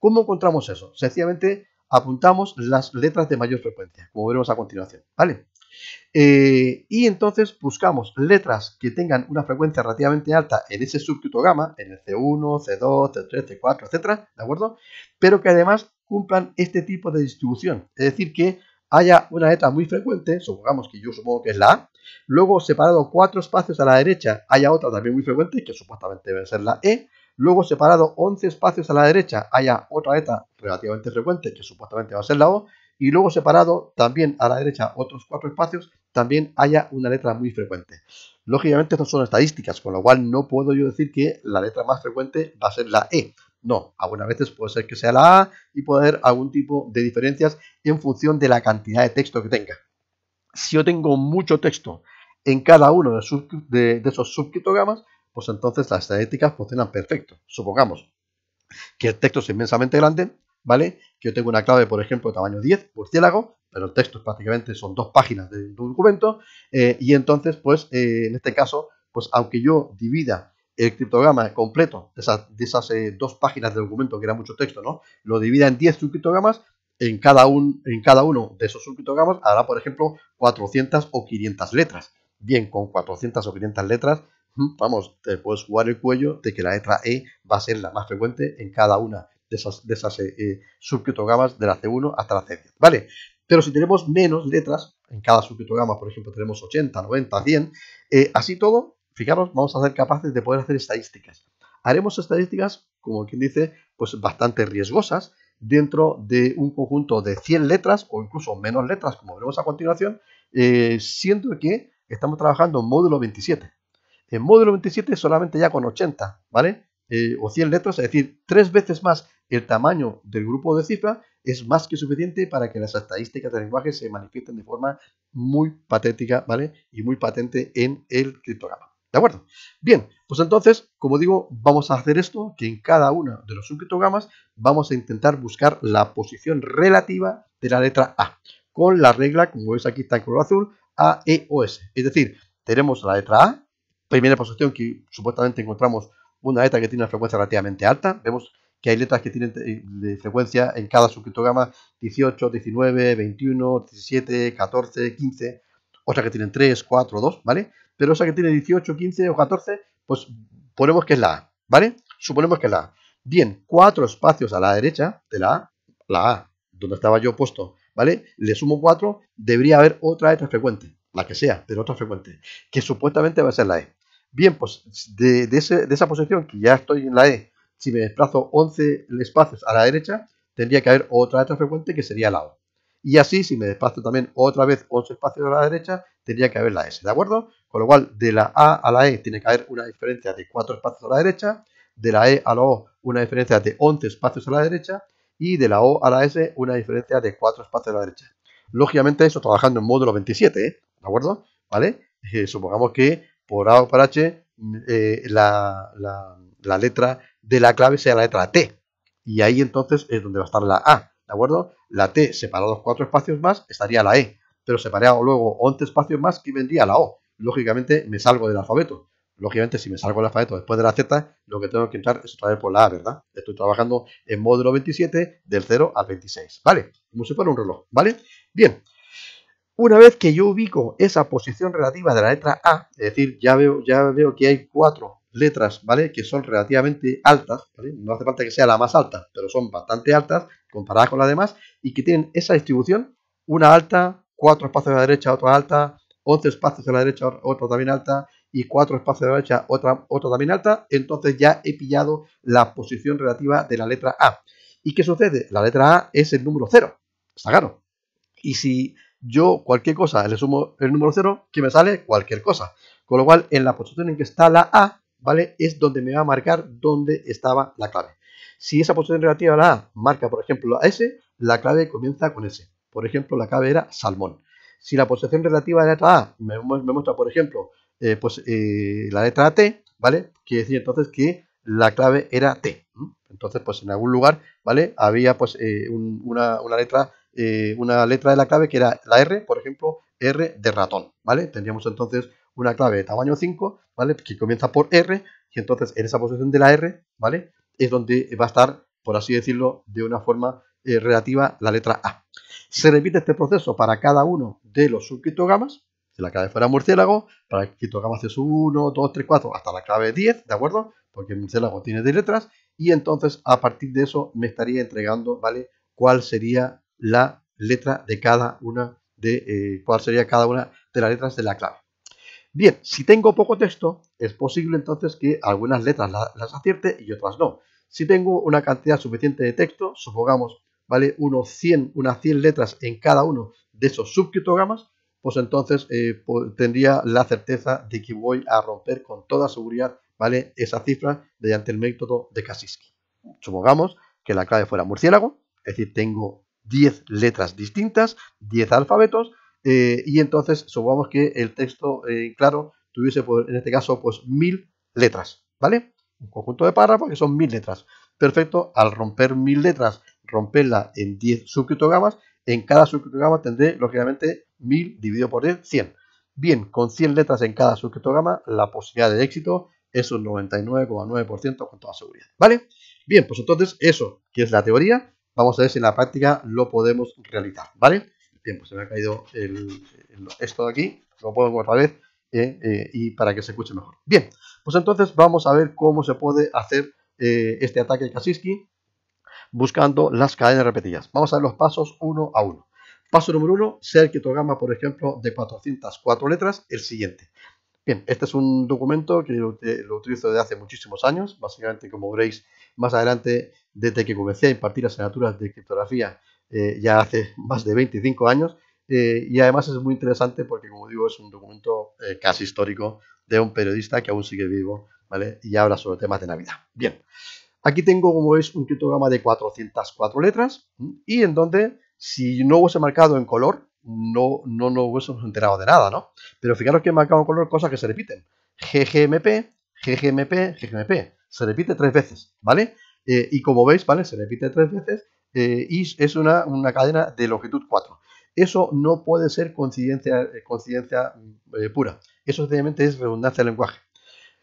¿Cómo encontramos eso? Sencillamente apuntamos las letras de mayor frecuencia, como veremos a continuación, ¿vale? Eh, y entonces buscamos letras que tengan una frecuencia relativamente alta en ese gamma, en el C1, C2, C3, C4, etcétera, ¿de acuerdo? Pero que además cumplan este tipo de distribución, es decir, que haya una letra muy frecuente, supongamos que yo supongo que es la A, luego separado cuatro espacios a la derecha haya otra también muy frecuente, que supuestamente debe ser la E, Luego separado 11 espacios a la derecha haya otra letra relativamente frecuente, que supuestamente va a ser la O, y luego separado también a la derecha otros cuatro espacios, también haya una letra muy frecuente. Lógicamente estas son estadísticas, con lo cual no puedo yo decir que la letra más frecuente va a ser la E. No, algunas veces puede ser que sea la A y puede haber algún tipo de diferencias en función de la cantidad de texto que tenga. Si yo tengo mucho texto en cada uno de, esos subcriptogramas, pues entonces las estadísticas funcionan perfecto. Supongamos que el texto es inmensamente grande, ¿vale? Que yo tengo una clave, por ejemplo, de tamaño 10, ciélago, pero el texto prácticamente son dos páginas de un documento, eh, y entonces, pues, eh, en este caso, pues aunque yo divida el criptograma completo de esas, esas eh, dos páginas de documento, que era mucho texto, ¿no? Lo divida en 10 subcriptogramas, en cada, un, en cada uno de esos subcriptogramas hará, por ejemplo, 400 o 500 letras. Bien, con 400 o 500 letras Vamos, te puedes jugar el cuello de que la letra E va a ser la más frecuente en cada una de esas, de esas eh, eh, de la C1 hasta la C10. ¿Vale? Pero si tenemos menos letras, en cada subgrama por ejemplo, tenemos 80, 90, 100, así todo, fijaros, vamos a ser capaces de poder hacer estadísticas. Haremos estadísticas, como quien dice, pues bastante riesgosas dentro de un conjunto de 100 letras o incluso menos letras, como veremos a continuación, siento eh, siendo que estamos trabajando en módulo 27. En módulo 27 solamente ya con 80, ¿vale? Eh, o 100 letras, es decir, tres veces más el tamaño del grupo de cifra es más que suficiente para que las estadísticas del lenguaje se manifiesten de forma muy patética, ¿vale? Y muy patente en el criptograma. ¿De acuerdo? Bien, pues entonces, como digo, vamos a hacer esto, que en cada uno de los subcriptogramas vamos a intentar buscar la posición relativa de la letra A, con la regla, como veis aquí está en color azul, e S. Es decir, tenemos la letra A, primera posición que supuestamente encontramos una letra que tiene una frecuencia relativamente alta. Vemos que hay letras que tienen eh, de frecuencia en cada subcriptograma 18, 19, 21, 17, 14, 15, otra que tienen 3, 4, 2, ¿vale? Pero esa que tiene 18, 15 o 14, pues ponemos que es la A, ¿vale? Suponemos que es la A. Bien, cuatro espacios a la derecha de la A, la A, donde estaba yo puesto, ¿vale? Le sumo 4, debería haber otra letra frecuente, la que sea, pero otra frecuente, que supuestamente va a ser la E. Bien, pues de, esa posición, que ya estoy en la E, si me desplazo 11 espacios a la derecha, tendría que haber otra letra frecuente que sería la O. Y así, si me desplazo también otra vez 11 espacios a la derecha, tendría que haber la S, ¿de acuerdo? Con lo cual, de la A a la E tiene que haber una diferencia de 4 espacios a la derecha, de la E a la O una diferencia de 11 espacios a la derecha y de la O a la S una diferencia de 4 espacios a la derecha. Lógicamente, eso trabajando en módulo 27, ¿de acuerdo? ¿Vale? Eh, supongamos que por A o por H, mm, eh, la, letra de la clave sea la letra T. Y ahí entonces es donde va a estar la A, ¿de acuerdo? La T separados cuatro espacios más estaría la E, pero separado luego 11 espacios más que vendría la O. Lógicamente me salgo del alfabeto. Lógicamente, si me salgo del alfabeto después de la Z, lo que tengo que entrar es otra vez por la A, ¿verdad? Estoy trabajando en módulo 27 del 0 al 26, ¿vale? Como si fuera un reloj, ¿vale? Bien, una vez que yo ubico esa posición relativa de la letra A, es decir, ya veo, ya veo que hay cuatro letras, ¿vale? Que son relativamente altas, No hace falta que sea la más alta, pero son bastante altas comparadas con las demás y que tienen esa distribución, una alta, cuatro espacios a la derecha, otra alta, once espacios a la derecha, otra también alta, y cuatro espacios a la derecha, otra, otra también alta, entonces ya he pillado la posición relativa de la letra A. ¿Y qué sucede? La letra A es el número cero. está claro. Y si yo cualquier cosa le sumo el número 0, que me sale cualquier cosa. Con lo cual, en la posición en que está la A, ¿vale? Es donde me va a marcar dónde estaba la clave. Si esa posición relativa a la A marca, por ejemplo, a S, la clave comienza con S. Por ejemplo, la clave era salmón. Si la posición relativa a la letra A me, muestra, por ejemplo, eh, pues, eh, la letra T, ¿vale? Quiere decir entonces que la clave era T. Entonces, pues en algún lugar, ¿vale? Había pues eh, una, una, letra eh, una letra de la clave que era la R, por ejemplo, R de ratón, ¿vale? Tendríamos entonces una clave de tamaño 5, ¿vale? Que comienza por R, y entonces en esa posición de la R, ¿vale? Es donde va a estar, por así decirlo, de una forma eh, relativa la letra A. Se repite este proceso para cada uno de los subcriptogramas, si la clave fuera murciélago, para el criptograma es 1, 2, 3, 4, hasta la clave 10, ¿de acuerdo? Porque el murciélago tiene 10 letras, y entonces a partir de eso me estaría entregando, ¿vale? ¿Cuál sería la letra de cada una de eh, cuál sería cada una de las letras de la clave. Bien, si tengo poco texto, es posible entonces que algunas letras las acierte y otras no. Si tengo una cantidad suficiente de texto, supongamos, ¿vale? Unos 100, unas 100 letras en cada uno de esos subcriptogramas, pues entonces eh, tendría la certeza de que voy a romper con toda seguridad, ¿vale? Esa cifra mediante el método de Kaczynski. Supongamos que la clave fuera murciélago, es decir, tengo 10 letras distintas, 10 alfabetos, eh, y entonces supongamos que el texto eh, claro tuviese, pues, en este caso, pues 1000 letras, ¿vale? Un conjunto de párrafos que son 1000 letras. Perfecto, al romper 1000 letras, romperla en 10 subcriptogramas, en cada subcriptograma tendré, lógicamente, 1000 dividido por 10, 100. Bien, con 100 letras en cada subcriptograma, la posibilidad de éxito es un 99,9% con toda seguridad, ¿vale? Bien, pues entonces eso, que es la teoría, Vamos a ver si en la práctica lo podemos realizar, ¿vale? Bien, pues se me ha caído esto de aquí, lo pongo otra vez eh, eh, y para que se escuche mejor. Bien, pues entonces vamos a ver cómo se puede hacer eh, este ataque de Kaczynski buscando las cadenas repetidas. Vamos a ver los pasos uno a uno. Paso número uno, ser el gama, por ejemplo, de 404 letras, el siguiente. Bien, este es un documento que eh, lo, utilizo desde hace muchísimos años, básicamente como veréis más adelante, desde que comencé a impartir asignaturas de criptografía eh, ya hace más de 25 años, eh, y además es muy interesante porque, como digo, es un documento casi histórico de un periodista que aún sigue vivo, ¿vale? Y habla sobre temas de Navidad. Bien, aquí tengo, como veis, un criptograma de 404 letras y en donde, si no hubiese marcado en color, no, no nos hemos enterado de nada, ¿no? Pero fijaros que he marcado con color cosas que se repiten. GGMP, GGMP, GGMP. Se repite tres veces, ¿vale? Eh, y como veis, ¿vale? Se repite tres veces eh, y es una, cadena de longitud 4. Eso no puede ser coincidencia, eh, mm, pura. Eso obviamente es redundancia del lenguaje.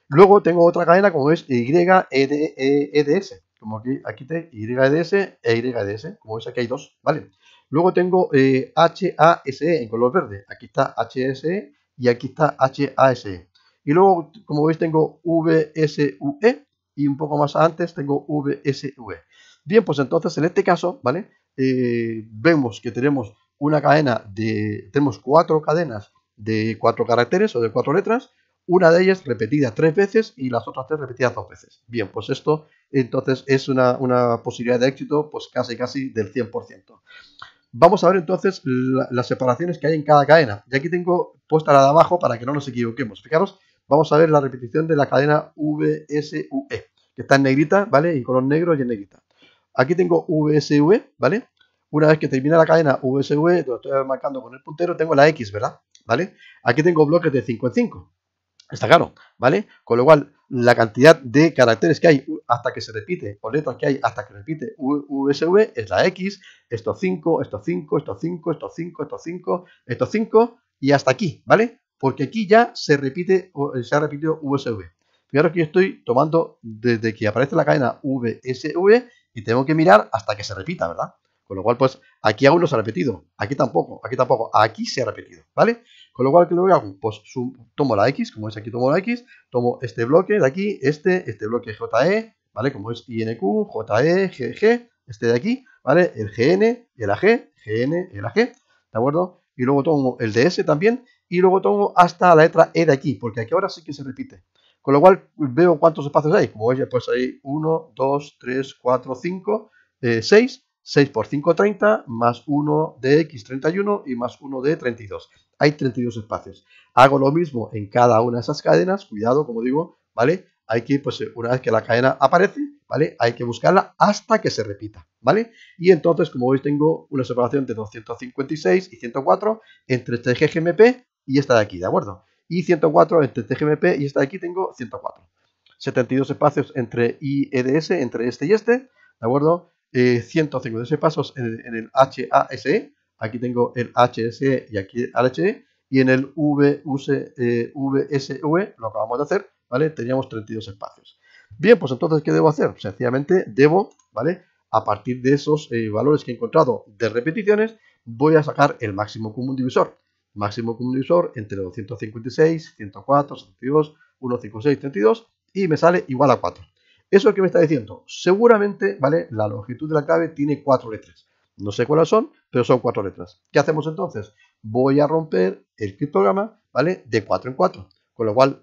Luego tengo otra cadena como es YEDS. E, e, como aquí, aquí te YEDS e YEDS. E, como veis aquí hay dos, ¿vale? Luego tengo HASE eh, en color verde. Aquí está HSE y aquí está HASE. Y luego, como veis, tengo VSUE y un poco más antes tengo VSUE. Bien, pues entonces en este caso, ¿vale? Eh, vemos que tenemos una cadena de. Tenemos cuatro cadenas de cuatro caracteres o de cuatro letras. Una de ellas repetida tres veces y las otras tres repetidas dos veces. Bien, pues esto entonces es una, una posibilidad de éxito, pues casi casi del 100%. Vamos a ver entonces las separaciones que hay en cada cadena. Y aquí tengo puesta la de abajo para que no nos equivoquemos. Fijaros, vamos a ver la repetición de la cadena VSUE, que está en negrita, ¿vale? con color negro y en negrita. Aquí tengo VSV, e, ¿vale? Una vez que termina la cadena VSV, lo e, estoy marcando con el puntero, tengo la X, ¿verdad? ¿Vale? Aquí tengo bloques de 5 en 5, Está claro, ¿vale? Con lo cual, la cantidad de caracteres que hay hasta que se repite, o letras que hay hasta que repite USV es la X, estos 5, estos 5, estos 5, estos 5, estos 5, estos 5 y hasta aquí, ¿vale? Porque aquí ya se repite, o eh, se ha repetido USV. Fijaros que yo estoy tomando desde que aparece la cadena VSV y tengo que mirar hasta que se repita, ¿verdad? Con lo cual, pues aquí aún no se ha repetido, aquí tampoco, aquí tampoco, aquí se ha repetido, ¿vale? Con lo cual, ¿qué lo que hago? Pues tomo la X, como es aquí tomo la X, tomo este bloque de aquí, este, este bloque JE, ¿vale? Como es INQ, JE, GG, este de aquí, ¿vale? El GN, el AG, GN, el AG, ¿de acuerdo? Y luego tomo el DS también, y luego tomo hasta la letra E de aquí, porque aquí ahora sí que se repite. Con lo cual veo cuántos espacios hay. Como veis, pues hay 1, 2, 3, 4, 5, 6. 6 por 5, 30, más 1 de X, 31 y más 1 de 32. Hay 32 espacios. Hago lo mismo en cada una de esas cadenas, cuidado, como digo, ¿vale? Hay que, pues eh, una vez que la cadena aparece, ¿vale? Hay que buscarla hasta que se repita, ¿vale? Y entonces, como veis, tengo una separación de 256 y 104 entre GMP y esta de aquí, ¿de acuerdo? Y 104 entre TGMP y esta de aquí tengo 104. 72 espacios entre IEDS, entre este y este, ¿de acuerdo? Eh, 156 pasos en el HASE, aquí tengo el HSE y aquí el HE, y en el VSV, e, lo acabamos de hacer, ¿vale? Teníamos 32 espacios. Bien, pues entonces, ¿qué debo hacer? Sencillamente debo, ¿vale? A partir de esos eh, valores que he encontrado de repeticiones, voy a sacar el máximo común divisor. Máximo común divisor entre 256, 104, 72, 156, 32 y me sale igual a 4. Eso es que me está diciendo. Seguramente, ¿vale? La longitud de la clave tiene 4 letras. No sé cuáles son, pero son cuatro letras. ¿Qué hacemos entonces? Voy a romper el criptograma, ¿vale? De 4 en 4. Con lo cual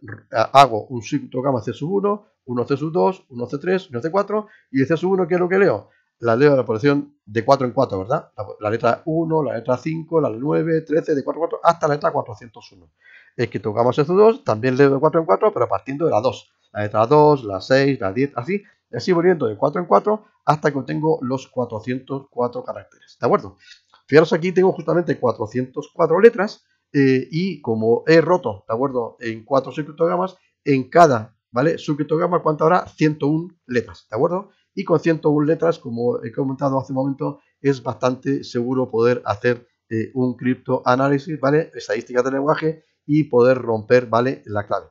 hago un criptograma C1, 1 C2, 1 C3, 1 C4 y el C1, ¿qué es lo que leo? La leo de la posición de 4 en 4, ¿verdad? La, la, letra 1, la letra 5, la 9, 13, de 4 en 4, hasta la letra 401. El criptograma C2 también leo de 4 en 4, pero partiendo de la 2. La letra 2, la 6, la 10, así, y así volviendo de 4 en 4 hasta que obtengo los 404 caracteres. ¿De acuerdo? Fijaros aquí tengo justamente 404 letras eh, y como he roto, ¿de acuerdo? En 4 subcriptogramas, en cada ¿vale? subcriptograma, ¿cuánto habrá? 101 letras, ¿de acuerdo? Y con 101 letras, como he comentado hace un momento, es bastante seguro poder hacer eh, un criptoanálisis, ¿vale? Estadísticas de lenguaje y poder romper, ¿vale? La clave.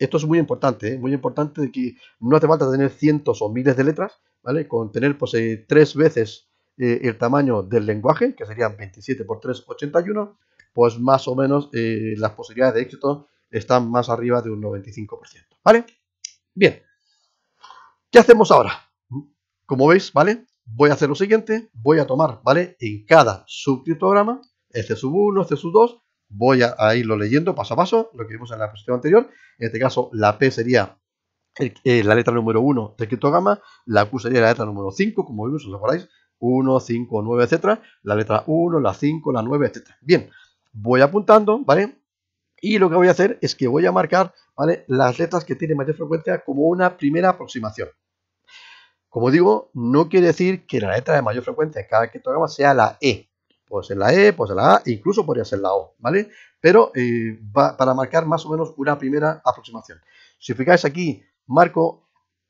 Esto es muy importante, ¿eh? muy importante que no hace falta tener cientos o miles de letras, ¿vale? Con tener pues, eh, tres veces eh, el tamaño del lenguaje, que serían 27 por 3, 81, pues más o menos las posibilidades de éxito están más arriba de un 95%, ¿vale? Bien, ¿qué hacemos ahora? Como veis, ¿vale? Voy a hacer lo siguiente, voy a tomar, ¿vale? En cada subcriptograma, este sub 1, este sub 2, voy a, irlo leyendo paso a paso, lo que vimos en la exposición anterior. En este caso, la P sería eh, la letra número 1 del criptograma, la Q sería la letra número 5, como vimos, os acordáis, 1, 5, 9, etcétera, la letra 1, la 5, la 9, etcétera. Bien, voy apuntando, ¿vale? Y lo que voy a hacer es que voy a marcar, ¿vale? Las letras que tienen mayor frecuencia como una primera aproximación. Como digo, no quiere decir que la letra de mayor frecuencia de cada criptograma sea la E, puede ser la E, puede ser la A, incluso podría ser la O, ¿vale? Pero eh, para marcar más o menos una primera aproximación. Si fijáis aquí, marco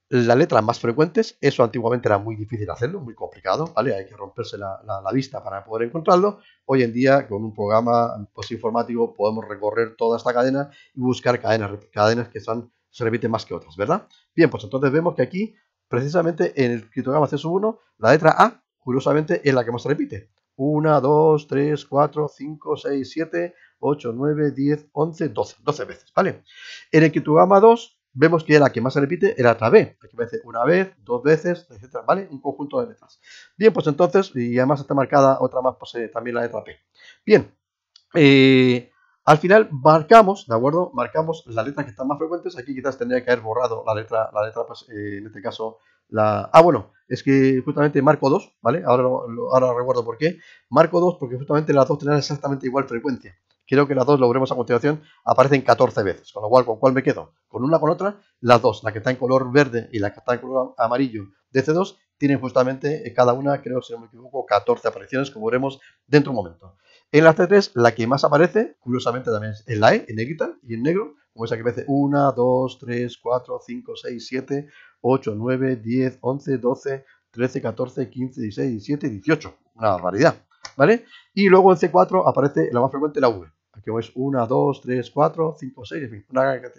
las letras más frecuentes, eso antiguamente era muy difícil hacerlo, muy complicado, ¿vale? Hay que romperse la, vista para poder encontrarlo. Hoy en día, con un programa pues, informático, podemos recorrer toda esta cadena y buscar cadenas, cadenas que se repiten más que otras, ¿verdad? Bien, pues entonces vemos que aquí, precisamente en el criptograma C1, la letra A, curiosamente, es la que más se repite. 1, 2, 3, 4, 5, 6, 7, 8, 9, 10, 11, 12. 12 veces, ¿vale? En el que gama 2 vemos que la que más se repite era la B. Aquí aparece una vez, dos veces, etcétera, ¿vale? Un conjunto de letras. Bien, pues entonces, y además está marcada otra más, pues eh, también la letra P. Bien, eh, al final marcamos, ¿de acuerdo? Marcamos las letras que están más frecuentes. Aquí quizás tendría que haber borrado la letra, la letra pues, eh, en este caso, la... Ah, bueno, es que justamente Marco 2, ¿vale? Ahora, lo, ahora recuerdo por qué. Marco 2, porque justamente las dos Tienen exactamente igual frecuencia. Creo que las dos, lo veremos a continuación, aparecen 14 veces. Con lo cual, ¿con cuál me quedo? Con una, con otra, las dos. La que está en color verde y la que está en color amarillo de C2 tienen justamente eh, cada una, creo, si no me equivoco, 14 apariciones, como veremos dentro de un momento. En la C3, la que más aparece, curiosamente también es en la E, en negrita y en negro, como esa que aparece 1, 2, 3, 4, 5, 6, 7, 8, 9, 10, 11, 12, 13, 14, 15, 16, 17, 18. Una variedad, ¿vale? Y luego en C4 aparece la más frecuente, la V. Aquí veis 1, 2, 3, 4, 5, 6, en fin.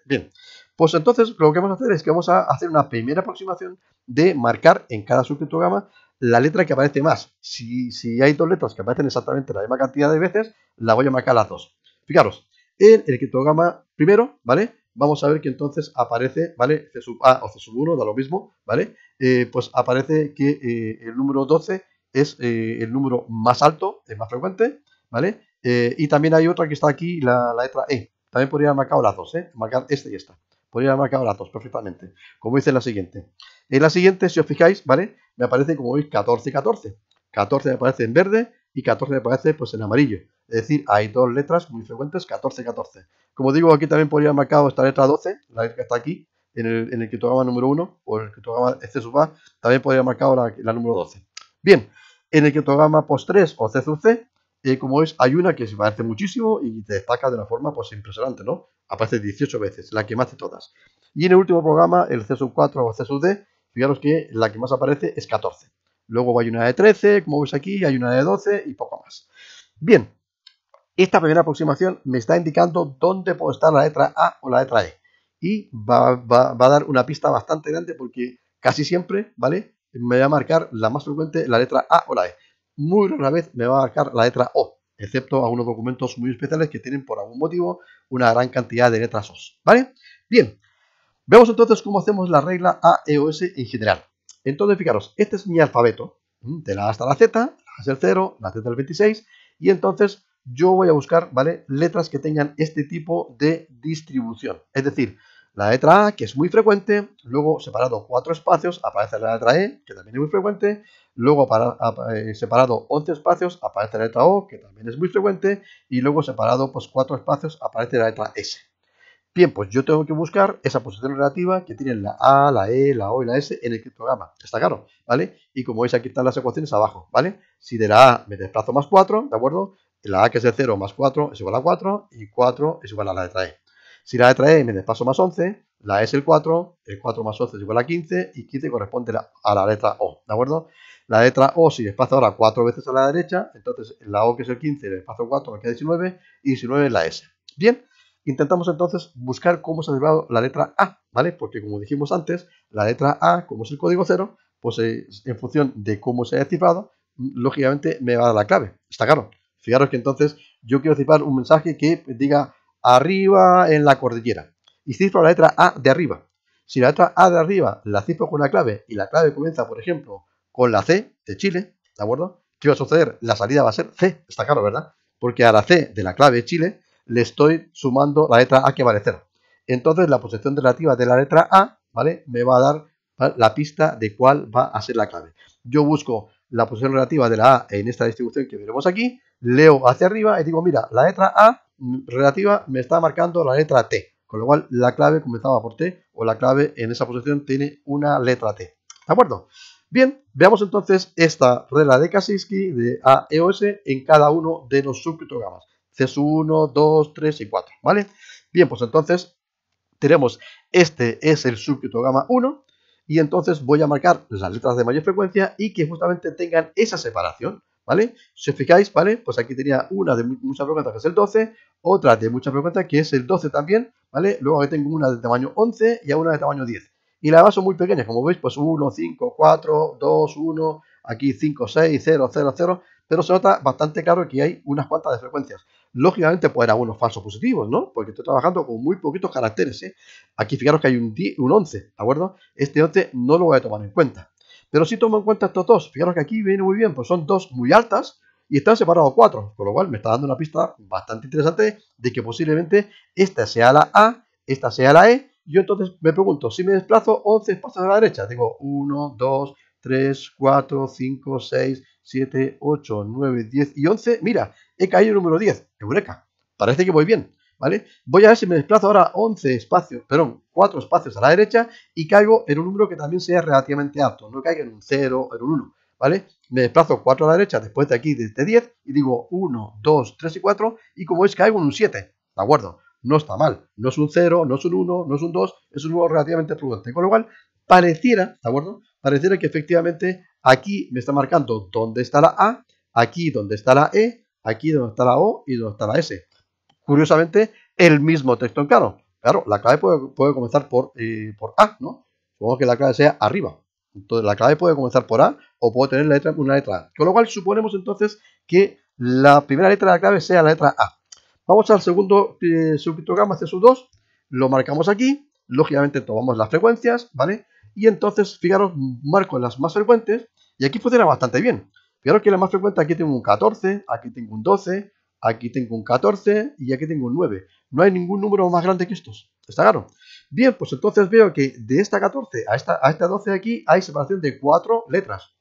Bien, pues entonces lo que vamos a hacer es que vamos a hacer una primera aproximación de marcar en cada subcriptograma la letra que aparece más. Si, si hay dos letras que aparecen exactamente la misma cantidad de veces, la voy a marcar las dos. Fijaros, en el criptograma primero, ¿vale? vamos a ver que entonces aparece, ¿vale? C sub A o C sub 1, da lo mismo, ¿vale? Eh, pues aparece que eh, el número 12 es eh, el número más alto, es más frecuente, ¿vale? y también hay otra que está aquí, la, letra E. También podría haber marcado las dos, ¿eh? Marcar este y esta. Podría haber marcado las dos perfectamente, como dice la siguiente. En la siguiente, si os fijáis, ¿vale? Me aparece, como veis, 14 14. 14 me aparece en verde y 14 me aparece pues en amarillo. Es decir, hay dos letras muy frecuentes, 14, 14. Como digo, aquí también podría marcado esta letra 12, la letra que está aquí, en el, en el criptograma número 1 o el criptograma C sub A, también podría marcado la, la número 12. Bien, en el criptograma post 3 o C sub C, eh, como veis, hay una que se parece muchísimo y te destaca de una forma pues impresionante, ¿no? Aparece 18 veces, la que más de todas. Y en el último programa, el C sub 4 o C sub D, fijaros que la que más aparece es 14. Luego hay una de 13, como veis aquí, hay una de 12 y poco más. Bien, esta primera aproximación me está indicando dónde puede estar la letra A o la letra E. Y va, a dar una pista bastante grande porque casi siempre, ¿vale? Me va a marcar la más frecuente la letra A o la E. Muy rara vez me va a marcar la letra O, excepto algunos documentos muy especiales que tienen por algún motivo una gran cantidad de letras O. ¿Vale? Bien, vemos entonces cómo hacemos la regla A, e S en general. Entonces, fijaros, este es mi alfabeto, de la A hasta la Z, la A es el 0, la Z es el 26, y entonces yo voy a buscar, ¿vale? Letras que tengan este tipo de distribución. Es decir, la letra A, que es muy frecuente, luego separado cuatro espacios, aparece la letra E, que también es muy frecuente, luego eh, separado 11 espacios, aparece la letra O, que también es muy frecuente, y luego separado pues cuatro espacios, aparece la letra S. Bien, pues yo tengo que buscar esa posición relativa que tienen la A, la E, la O y la S en el criptograma. Está claro, ¿vale? Y como veis, aquí están las ecuaciones abajo, ¿vale? Si de la A me desplazo más cuatro, ¿de acuerdo? la a que es el 0 más 4 es igual a 4 y 4 es igual a la letra e. Si la letra e me despaso más 11, la S es el 4, el 4 más 11 es igual a 15 y 15 corresponde a la letra o, ¿de acuerdo? La letra o si despazo ahora 4 veces a la derecha, entonces la o que es el 15, el despazo 4, me queda 19 y 19 es la s. Bien, intentamos entonces buscar cómo se ha derivado la letra a, ¿vale? Porque como dijimos antes, la letra a, como es el código 0, pues eh, en función de cómo se ha cifrado, lógicamente me va a dar la clave, está claro. Fijaros que entonces yo quiero cifrar un mensaje que diga arriba en la cordillera. Y cifro la letra A de arriba. Si la letra A de arriba la cifro con la clave y la clave comienza, por ejemplo, con la C de Chile, ¿de acuerdo? ¿Qué va a suceder? La salida va a ser C, está claro, ¿verdad? Porque a la C de la clave Chile le estoy sumando la letra A que vale Entonces la posición relativa de la letra A, ¿vale? Me va a dar la pista de cuál va a ser la clave. Yo busco la posición relativa de la A en esta distribución que veremos aquí leo hacia arriba y digo, mira, la letra A relativa me está marcando la letra T. Con lo cual la clave comenzaba por T o la clave en esa posición tiene una letra T. ¿De acuerdo? Bien, veamos entonces esta regla de Kaczynski de AEOS en cada uno de los subcriptogramas. c 1 2, 3 y 4, ¿vale? Bien, pues entonces tenemos, este es el subcriptograma 1 y entonces voy a marcar las letras de mayor frecuencia y que justamente tengan esa separación. ¿vale? Si os fijáis, ¿vale? Pues aquí tenía una de muchas preguntas que es el 12, otra de mucha frecuencia que es el 12 también, ¿vale? Luego aquí tengo una de tamaño 11 y una de tamaño 10. Y las base son muy pequeñas, como veis, pues 1, 5, 4, 2, 1, aquí 5, 6, 0, 0, 0, pero se nota bastante claro que hay unas cuantas de frecuencias. Lógicamente, pues eran unos falsos positivos, ¿no? Porque estoy trabajando con muy poquitos caracteres, ¿eh? Aquí fijaros que hay un, un 11, ¿de acuerdo? Este 11 no lo voy a tomar en cuenta. Pero si tomo en cuenta estos dos, fijaros que aquí viene muy bien, pues son dos muy altas y están separados cuatro, con lo cual me está dando una pista bastante interesante de que posiblemente esta sea la A, esta sea la E. Yo entonces me pregunto, si me desplazo 11 pasos a la derecha, tengo 1, 2, 3, 4, 5, 6, 7, 8, 9, 10 y 11. Mira, he caído el número 10. Eureka. Parece que voy bien. ¿vale? Voy a ver si me desplazo ahora 11 espacios, perdón, 4 espacios a la derecha y caigo en un número que también sea relativamente alto, no caiga en un 0, en un 1, ¿vale? Me desplazo 4 a la derecha después de aquí, desde 10, y digo 1, 2, 3 y 4, y como veis caigo en un 7, ¿de acuerdo? No está mal, no es un 0, no es un 1, no es un 2, es un número relativamente prudente, con lo cual pareciera, ¿de acuerdo? Pareciera que efectivamente aquí me está marcando dónde está la A, aquí dónde está la E, aquí dónde está la O y dónde está la S curiosamente, el mismo texto en claro. Claro, la clave puede, comenzar por, eh, por A, ¿no? Supongo que la clave sea arriba. Entonces, la clave puede comenzar por A o puede tener una letra A. Con lo cual, suponemos entonces que la primera letra de la clave sea la letra A. Vamos al segundo eh, Gama C2, lo marcamos aquí, lógicamente tomamos las frecuencias, ¿vale? Y entonces, fijaros, marco las más frecuentes y aquí funciona bastante bien. Fijaros que la más frecuente aquí tengo un 14, aquí tengo un 12, aquí tengo un 14 y aquí tengo un 9. No hay ningún número más grande que estos. ¿Está claro? Bien, pues entonces veo que de esta 14 a esta, a esta 12 aquí hay separación de 4 letras.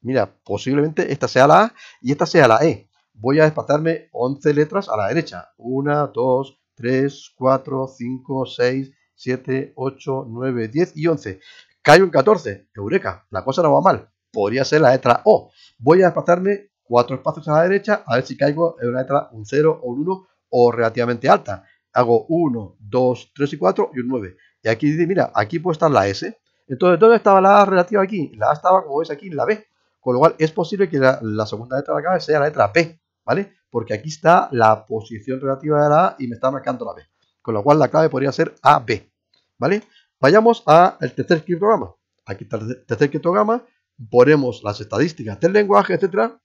Mira, posiblemente esta sea la A y esta sea la E. Voy a desplazarme 11 letras a la derecha. 1, 2, 3, 4, 5, 6, 7, 8, 9, 10 y 11. Cae un 14. Eureka, la cosa no va mal. Podría ser la letra O. Voy a desplazarme cuatro espacios a la derecha, a ver si caigo en una letra, un 0 o un 1 o relativamente alta. Hago 1, 2, 3 y 4 y un 9. Y aquí dice, mira, aquí puede estar la S. Entonces, ¿dónde estaba la A relativa aquí? La A estaba, como veis, aquí en la B. Con lo cual, es posible que la, segunda letra de la clave sea la letra P, ¿vale? Porque aquí está la posición relativa de la A y me está marcando la B. Con lo cual, la clave podría ser AB, ¿vale? Vayamos al tercer criptograma. Aquí está el tercer criptograma. Ponemos las estadísticas del lenguaje, etcétera,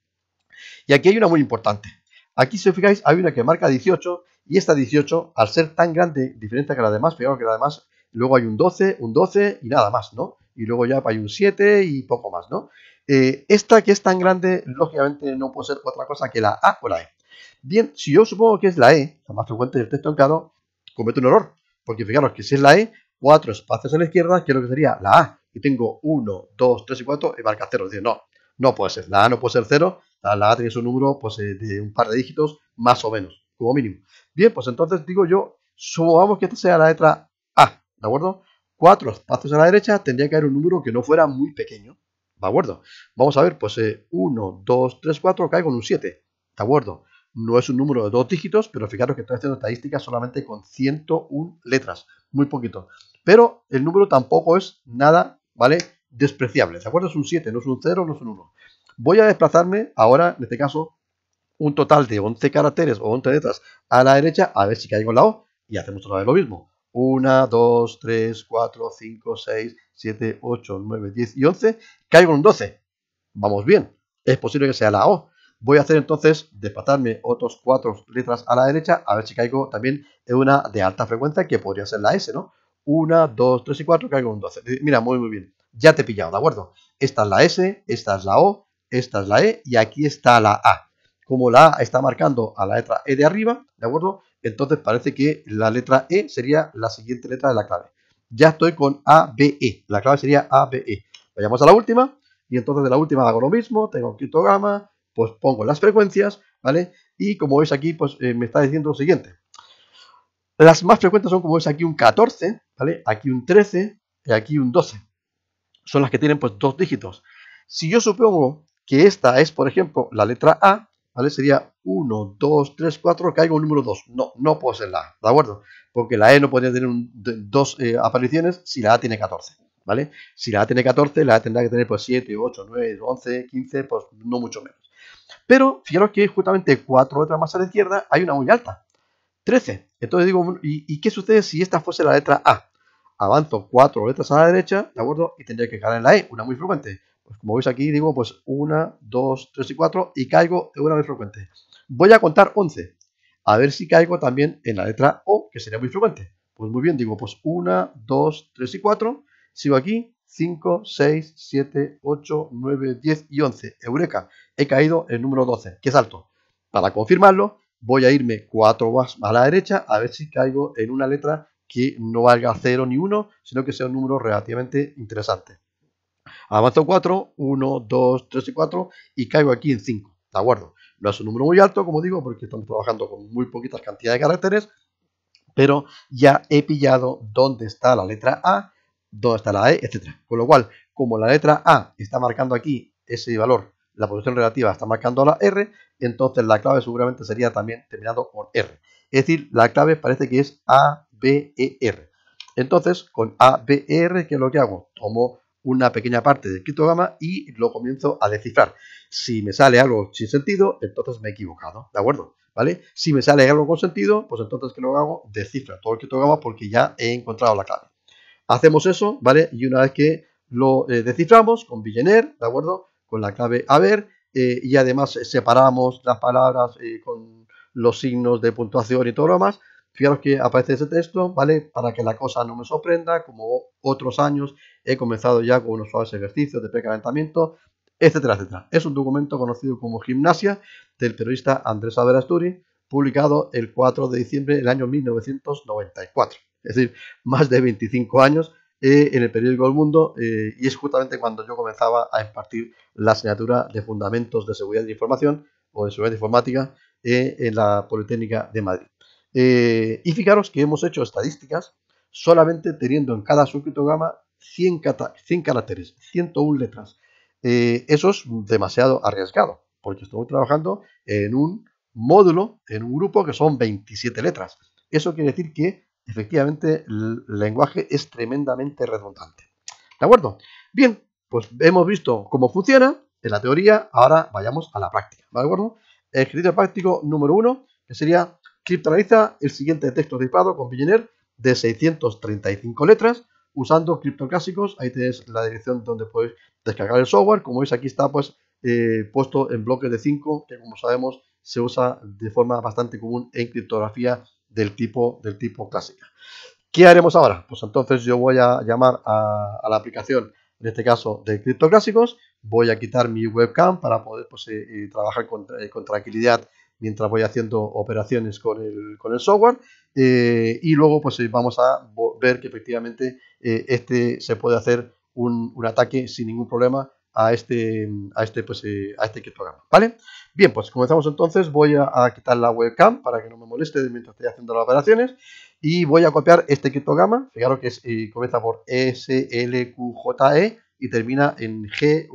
y aquí hay una muy importante. Aquí, si os fijáis, hay una que marca 18 y esta 18, al ser tan grande, diferente que la demás, fijaros que la demás, luego hay un 12, un 12 y nada más, ¿no? Y luego ya hay un 7 y poco más, ¿no? Eh, esta que es tan grande, lógicamente no puede ser otra cosa que la A o la E. Bien, si yo supongo que es la E, la más frecuente del texto en comete cometo un error. Porque fijaros que si es la E, cuatro espacios a la izquierda, que es lo que sería la A. Y tengo 1, 2, 3 y 4 y marca 0. Es no, no puede ser. La A no puede ser 0 la, A tiene su número pues, eh, de un par de dígitos, más o menos, como mínimo. Bien, pues entonces digo yo, supongamos que esta sea la letra A, ¿de acuerdo? Cuatro espacios a la derecha tendría que haber un número que no fuera muy pequeño, ¿de acuerdo? Vamos a ver, pues 1, 2, 3, 4 cae con un 7, ¿de acuerdo? No es un número de dos dígitos, pero fijaros que estoy haciendo estadísticas solamente con 101 letras, muy poquito. Pero el número tampoco es nada, ¿vale? Despreciable, ¿de acuerdo? Es un 7, no es un 0, no es un 1 voy a desplazarme ahora, en este caso, un total de 11 caracteres o 11 letras a la derecha, a ver si caigo en la O, y hacemos otra vez lo mismo. 1, 2, 3, 4, 5, 6, 7, 8, 9, 10 y 11, caigo en un 12. Vamos bien, es posible que sea la O. Voy a hacer entonces desplazarme otros 4 letras a la derecha, a ver si caigo también en una de alta frecuencia, que podría ser la S, ¿no? 1, 2, 3 y 4, caigo en un 12. Mira, muy, muy bien. Ya te he pillado, ¿de acuerdo? Esta es la S, esta es la O, esta es la E y aquí está la A. Como la A está marcando a la letra E de arriba, ¿de acuerdo? Entonces parece que la letra E sería la siguiente letra de la clave. Ya estoy con A, B, E, la clave sería A, B, E Vayamos a la última y entonces de la última hago lo mismo, tengo gamma pues pongo las frecuencias, ¿vale? Y como veis aquí, pues eh, me está diciendo lo siguiente. Las más frecuentes son como veis aquí un 14, ¿vale? Aquí un 13 y aquí un 12. Son las que tienen pues dos dígitos. Si yo supongo que esta es, por ejemplo, la letra A, ¿vale? Sería 1, 2, 3, 4, caigo un número 2. No, no puedo ser la A, ¿de acuerdo? Porque la E no podría tener dos eh, apariciones si la A tiene 14, ¿vale? Si la A tiene 14, la A tendrá que tener pues 7, 8, 9, 11, 15, pues no mucho menos. Pero fijaros que justamente cuatro letras más a la izquierda hay una muy alta, 13. Entonces digo, ¿y, ¿y, qué sucede si esta fuese la letra A? Avanzo cuatro letras a la derecha, ¿de acuerdo? Y tendría que caer en la E, una muy frecuente. Pues como veis aquí, digo, pues 1, 2, 3 y 4 y caigo de una vez frecuente. Voy a contar 11. A ver si caigo también en la letra O, que sería muy frecuente. Pues muy bien, digo, pues 1, 2, 3 y 4. Sigo aquí, 5, 6, 7, 8, 9, 10 y 11. Eureka, he caído en el número 12. que es alto. Para confirmarlo, voy a irme 4 más a la derecha a ver si caigo en una letra que no valga 0 ni 1, sino que sea un número relativamente interesante. Avanzo 4, 1, 2, 3 y 4 y caigo aquí en 5. ¿De acuerdo? No es un número muy alto, como digo, porque estamos trabajando con muy poquitas cantidades de caracteres, pero ya he pillado dónde está la letra A, dónde está la E, etc. Con lo cual, como la letra A está marcando aquí ese valor, la posición relativa está marcando la R, entonces la clave seguramente sería también terminado con R. Es decir, la clave parece que es A, B, E, R. Entonces, con A, B, E, R, ¿qué es lo que hago? Tomo una pequeña parte del criptograma y lo comienzo a descifrar. Si me sale algo sin sentido, entonces me he equivocado, ¿de acuerdo? ¿Vale? Si me sale algo con sentido, pues entonces que lo hago, descifra todo el criptograma porque ya he encontrado la clave. Hacemos eso, ¿vale? Y una vez que lo eh, desciframos con Villeneuve, ¿de acuerdo? Con la clave haber eh, y además separamos las palabras eh, con los signos de puntuación y todo lo demás, Fijaros que aparece ese texto, ¿vale? Para que la cosa no me sorprenda, como otros años he comenzado ya con unos suaves ejercicios de precalentamiento, etcétera, etcétera. Es un documento conocido como Gimnasia del periodista Andrés Averasturi, publicado el 4 de diciembre del año 1994. Es decir, más de 25 años eh, en el periódico El Mundo eh, y es justamente cuando yo comenzaba a impartir la asignatura de Fundamentos de Seguridad de Información o de Seguridad Informática eh, en la Politécnica de Madrid. Eh, y fijaros que hemos hecho estadísticas solamente teniendo en cada subcriptograma 100, 100 caracteres, 101 letras. Eh, eso es demasiado arriesgado, porque estamos trabajando en un módulo, en un grupo que son 27 letras. Eso quiere decir que efectivamente el lenguaje es tremendamente redundante. ¿De acuerdo? Bien, pues hemos visto cómo funciona en la teoría, ahora vayamos a la práctica. ¿De acuerdo? Ejercicio práctico número uno, que sería criptanaliza el siguiente texto tipado con Billionaire de 635 letras usando clásicos. Ahí tenéis la dirección donde podéis descargar el software. Como veis aquí está pues eh, puesto en bloques de 5 que como sabemos se usa de forma bastante común en criptografía del tipo, del tipo clásica. ¿Qué haremos ahora? Pues entonces yo voy a llamar a, la aplicación, en este caso de criptoclásicos. Voy a quitar mi webcam para poder pues, eh, eh, trabajar con tranquilidad mientras voy haciendo operaciones con el, software. Eh, y luego pues eh, vamos a ver que efectivamente eh, este se puede hacer un, ataque sin ningún problema a este, a este, pues, a este criptograma. ¿Vale? Bien, pues comenzamos entonces. Voy a, quitar la webcam para que no me moleste mientras estoy haciendo las operaciones. Y voy a copiar este criptograma. Fijaros que comienza por SLQJE y termina en GWMSU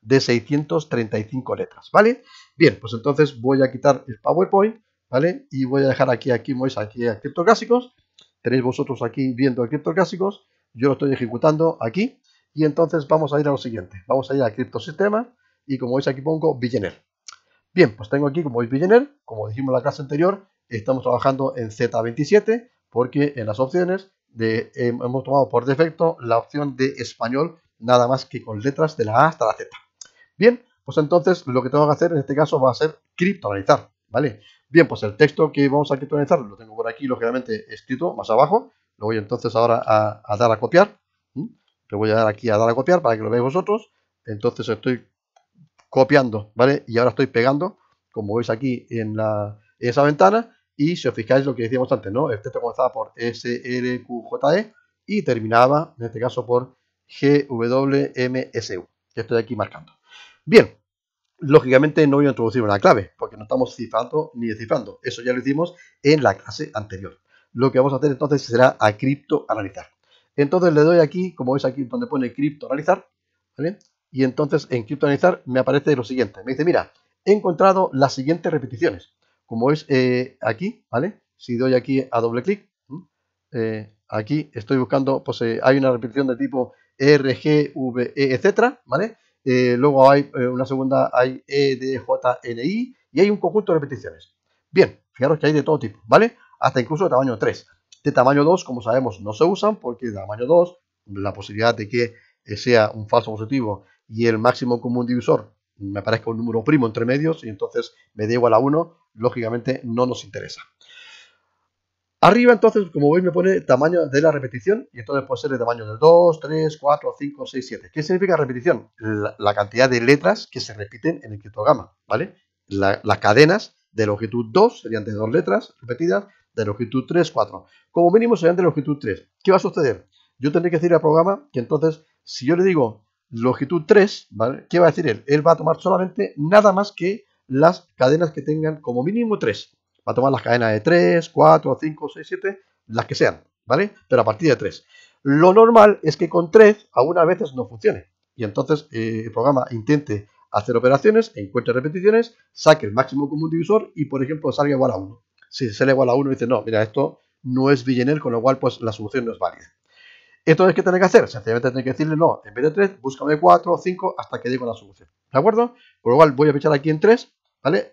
de 635 letras, ¿vale? Bien, pues entonces voy a quitar el PowerPoint, ¿vale? Y voy a dejar aquí, aquí, veis, aquí a criptoclásicos. Tenéis vosotros aquí viendo a criptoclásicos. Yo lo estoy ejecutando aquí. Y entonces vamos a ir a lo siguiente. Vamos a ir a criptosistema y como veis aquí pongo Billionaire. Bien, pues tengo aquí, como veis, Billionaire. Como dijimos en la clase anterior, estamos trabajando en Z27 porque en las opciones de, eh, hemos tomado por defecto la opción de español nada más que con letras de la A hasta la Z. Bien, pues entonces lo que tengo que hacer en este caso va a ser criptoanalizar, ¿vale? Bien, pues el texto que vamos a criptoanalizar lo tengo por aquí, lógicamente, escrito más abajo. Lo voy entonces ahora a, dar a copiar. Lo Le voy a dar aquí a dar a copiar para que lo veáis vosotros. Entonces estoy copiando, ¿vale? Y ahora estoy pegando, como veis aquí en, esa ventana. Y si os fijáis lo que decíamos antes, ¿no? El texto comenzaba por SLQJE y terminaba, en este caso, por GWMSU, que estoy aquí marcando. Bien, lógicamente no voy a introducir una clave, porque no estamos cifrando ni descifrando. Eso ya lo hicimos en la clase anterior. Lo que vamos a hacer entonces será a criptoanalizar. Entonces le doy aquí, como veis aquí donde pone criptoanalizar, ¿vale? Y entonces en criptoanalizar me aparece lo siguiente. Me dice, mira, he encontrado las siguientes repeticiones. Como veis eh, aquí, ¿vale? Si doy aquí a doble clic, eh, aquí estoy buscando, pues eh, hay una repetición de tipo RGVE, etcétera, ¿vale? Eh, luego hay eh, una segunda, hay E, D, y hay un conjunto de repeticiones. Bien, fijaros que hay de todo tipo, ¿vale? Hasta incluso de tamaño 3. De tamaño 2, como sabemos, no se usan porque de tamaño 2, la posibilidad de que eh, sea un falso positivo y el máximo común divisor me parezca un número primo entre medios y entonces me da igual a 1, lógicamente no nos interesa. Arriba entonces, como veis, me pone tamaño de la repetición y entonces puede ser el tamaño de 2, 3, 4, 5, 6, 7. ¿Qué significa repetición? La, cantidad de letras que se repiten en el criptograma, ¿vale? las cadenas de longitud 2 serían de dos letras repetidas, de longitud 3, 4. Como mínimo serían de longitud 3. ¿Qué va a suceder? Yo tendré que decir al programa que entonces, si yo le digo longitud 3, ¿vale? ¿Qué va a decir él? Él va a tomar solamente nada más que las cadenas que tengan como mínimo 3. Va a tomar las cadenas de 3, 4, 5, 6, 7, las que sean, ¿vale? Pero a partir de 3. Lo normal es que con 3 algunas veces no funcione. Y entonces eh, el programa intente hacer operaciones, encuentre repeticiones, saque el máximo común divisor y, por ejemplo, salga igual a 1. Si sale igual a 1, dice, no, mira, esto no es Villeneuve, con lo cual pues la solución no es válida. Entonces, ¿qué tiene que hacer? Sencillamente tiene que decirle, no, en vez de 3, búscame 4 o 5 hasta que llegue a la solución. ¿De acuerdo? Por lo cual voy a echar aquí en 3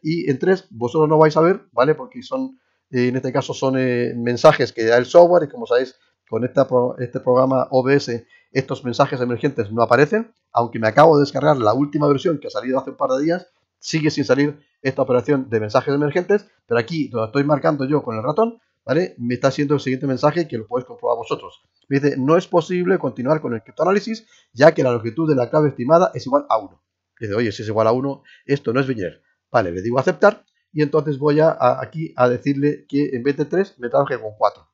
y en tres vosotros no vais a ver, ¿vale? Porque son, eh, en este caso son eh, mensajes que da el software y como sabéis, con este programa OBS estos mensajes emergentes no aparecen, aunque me acabo de descargar la última versión que ha salido hace un par de días, sigue sin salir esta operación de mensajes emergentes, pero aquí donde estoy marcando yo con el ratón, ¿vale? Me está haciendo el siguiente mensaje que lo podéis comprobar vosotros. Me dice, no es posible continuar con el criptoanálisis ya que la longitud de la clave estimada es igual a 1. Dice, oye, si es igual a 1, esto no es Viñer. Vale, le digo aceptar y entonces voy a, aquí a decirle que en vez de 3 me traje con 4.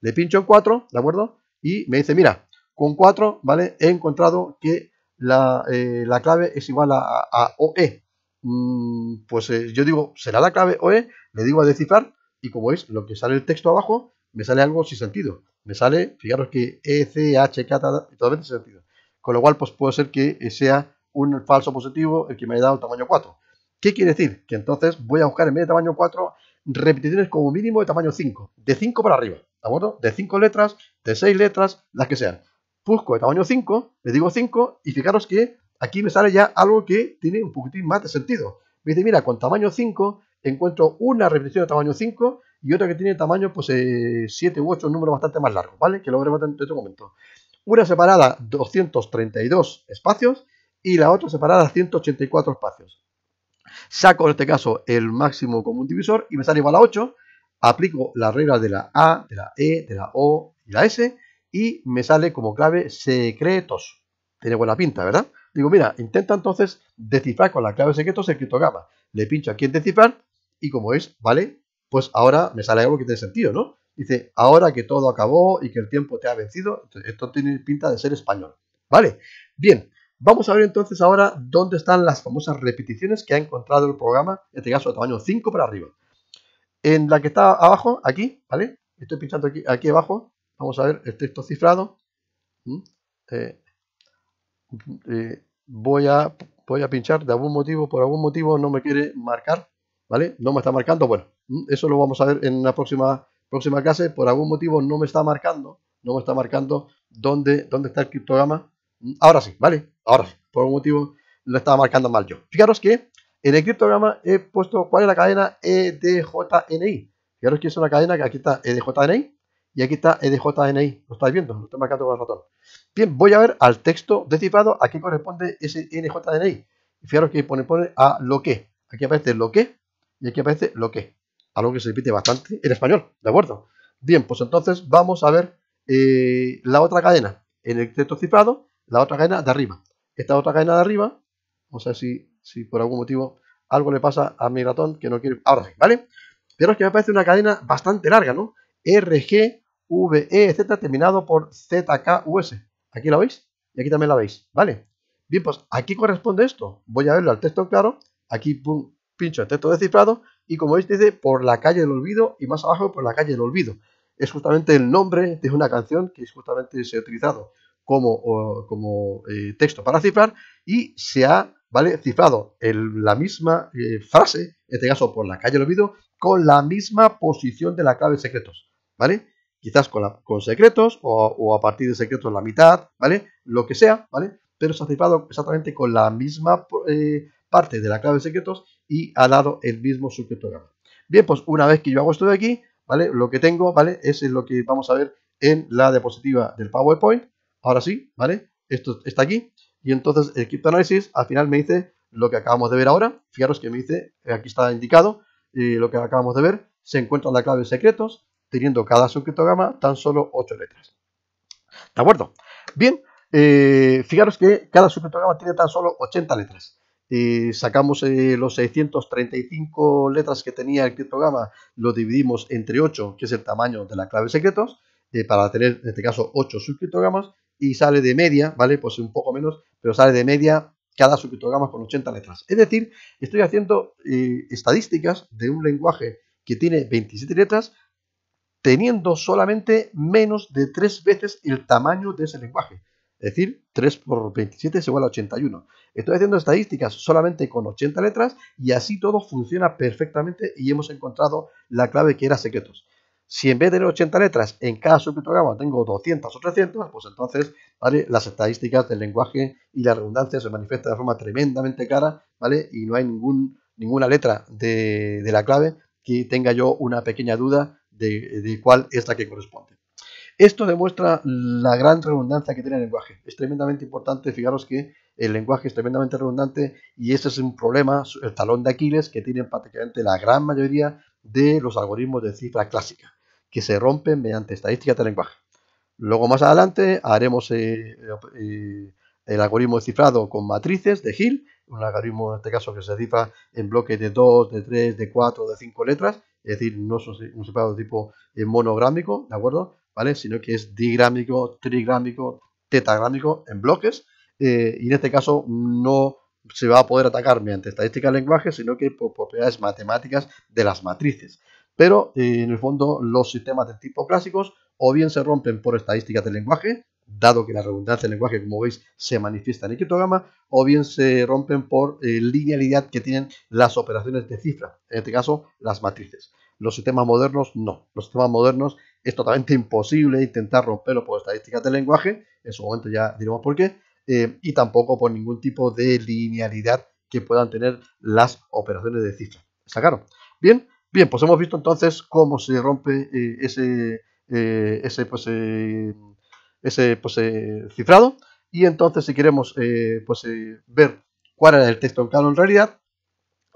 Le pincho en 4, ¿de acuerdo? Y me dice, mira, con 4, ¿vale? He encontrado que la, eh, clave es igual a, OE. Mm, pues eh, yo digo, será la clave OE, le digo a descifrar y como veis, lo que sale el texto abajo, me sale algo sin sentido. Me sale, fijaros que E, C, H, K, totalmente sin sentido. Con lo cual, pues puede ser que eh, sea un falso positivo el que me haya dado el tamaño 4 ¿Qué quiere decir? Que entonces voy a buscar en vez de tamaño 4 repeticiones como mínimo de tamaño 5, de 5 para arriba, ¿de acuerdo? De 5 letras, de 6 letras, las que sean. Busco de tamaño 5, le digo 5 y fijaros que aquí me sale ya algo que tiene un poquitín más de sentido. Me dice, mira, con tamaño 5 encuentro una repetición de tamaño 5 y otra que tiene tamaño pues 7 eh, u 8, un número bastante más largo, ¿vale? Que lo veremos en otro momento. Una separada 232 espacios y la otra separada 184 espacios. Saco en este caso el máximo común divisor y me sale igual a 8. Aplico las reglas de la A, de la E, de la O y la S y me sale como clave secretos. Tiene buena pinta, ¿verdad? Digo, mira, intenta entonces descifrar con la clave secretos el criptograma. Le pincho aquí en descifrar y como es, ¿vale? Pues ahora me sale algo que tiene sentido, ¿no? Dice, ahora que todo acabó y que el tiempo te ha vencido, esto tiene pinta de ser español. ¿Vale? Bien, Vamos a ver entonces ahora dónde están las famosas repeticiones que ha encontrado el programa, en este caso de tamaño 5 para arriba. En la que está abajo, aquí, ¿vale? Estoy pinchando aquí, aquí abajo, vamos a ver el texto cifrado. Mm, eh, mm, eh, voy, a, voy a pinchar de algún motivo, por algún motivo no me quiere marcar, ¿vale? No me está marcando, bueno, mm, eso lo vamos a ver en la próxima, próxima clase, por algún motivo no me está marcando, no me está marcando dónde, dónde está el criptograma. Ahora sí, ¿vale? Ahora, por un motivo, lo estaba marcando mal yo. Fijaros que en el criptograma he puesto cuál es la cadena EDJNI. Fijaros que es una cadena que aquí está EDJNI y aquí está EDJNI. Lo estáis viendo, lo estoy marcando con el ratón. Bien, voy a ver al texto descifrado a qué corresponde ese EDJNI. Fijaros que pone, pone a lo que. Aquí aparece lo que y aquí aparece lo que. Algo que se repite bastante en español, ¿de acuerdo? Bien, pues entonces vamos a ver eh, la otra cadena en el texto cifrado, la otra cadena de arriba esta otra cadena de arriba. o sea si, si por algún motivo algo le pasa a mi ratón que no quiere... Ahora sí, ¿vale? Pero es que me parece una cadena bastante larga, ¿no? RG, VE, etc. terminado por ZKUS. Aquí la veis y aquí también la veis, ¿vale? Bien, pues aquí corresponde esto. Voy a verlo al texto claro. Aquí pum, pincho el texto descifrado y como veis dice por la calle del olvido y más abajo por la calle del olvido. Es justamente el nombre de una canción que justamente se ha utilizado como, como eh, texto para cifrar y se ha ¿vale? cifrado la misma eh, frase, en este caso por la calle olvido, con la misma posición de la clave de secretos. ¿Vale? Quizás con, con secretos o, a partir de secretos la mitad, ¿vale? Lo que sea, ¿vale? Pero se ha cifrado exactamente con la misma eh, parte de la clave de secretos y ha dado el mismo subcriptograma. Bien, pues una vez que yo hago esto de aquí, ¿vale? Lo que tengo, ¿vale? es lo que vamos a ver en la diapositiva del PowerPoint, ahora sí, ¿vale? Esto está aquí. Y entonces el criptoanálisis al final me dice lo que acabamos de ver ahora. Fijaros que me dice, eh, aquí está indicado, y eh, lo que acabamos de ver, se encuentra la clave secretos, teniendo cada subcriptograma tan solo 8 letras. ¿De acuerdo? Bien, eh, fijaros que cada subcriptograma tiene tan solo 80 letras. y sacamos los 635 letras que tenía el criptograma, lo dividimos entre 8, que es el tamaño de la clave secretos, para tener en este caso 8 subcriptogramas, y sale de media, ¿vale? Pues un poco menos, pero sale de media cada subpictograma con 80 letras. Es decir, estoy haciendo eh, estadísticas de un lenguaje que tiene 27 letras, teniendo solamente menos de 3 veces el tamaño de ese lenguaje. Es decir, 3 por 27 es igual a 81. Estoy haciendo estadísticas solamente con 80 letras y así todo funciona perfectamente y hemos encontrado la clave que era secretos. Si en vez de 80 letras en cada subprograma tengo 200 o 300, pues entonces ¿vale? las estadísticas del lenguaje y la redundancia se manifiestan de forma tremendamente clara ¿vale? y no hay ningún, ninguna letra de, la clave que tenga yo una pequeña duda de, de cuál es la que corresponde. Esto demuestra la gran redundancia que tiene el lenguaje. Es tremendamente importante, fijaros que el lenguaje es tremendamente redundante y ese es un problema, el talón de Aquiles, que tienen prácticamente la gran mayoría de los algoritmos de cifra clásica que se rompen mediante estadísticas de lenguaje. Luego más adelante haremos eh, eh, el algoritmo de cifrado con matrices de Hill, un algoritmo en este caso que se cifra en bloques de 2, de 3, de 4, de 5 letras, es decir, no es un separado tipo eh, monográmico, ¿de acuerdo? ¿Vale? Sino que es digrámico, trigrámico, tetagrámico en bloques. y en este caso no se va a poder atacar mediante estadística de lenguaje, sino que por propiedades matemáticas de las matrices pero eh, en el fondo los sistemas de tipo clásicos o bien se rompen por estadísticas del lenguaje, dado que la redundancia del lenguaje, como veis, se manifiesta en el criptograma, o bien se rompen por eh, linealidad que tienen las operaciones de cifra, en este caso las matrices. Los sistemas modernos no. Los sistemas modernos es totalmente imposible intentar romperlo por estadísticas del lenguaje, en su momento ya diremos por qué, eh, y tampoco por ningún tipo de linealidad que puedan tener las operaciones de cifra. ¿Está claro? Bien, Bien, pues hemos visto entonces cómo se rompe eh, ese, eh, ese, pues, eh, ese pues, cifrado. Y entonces, si queremos pues, ver cuál era el texto en claro en realidad,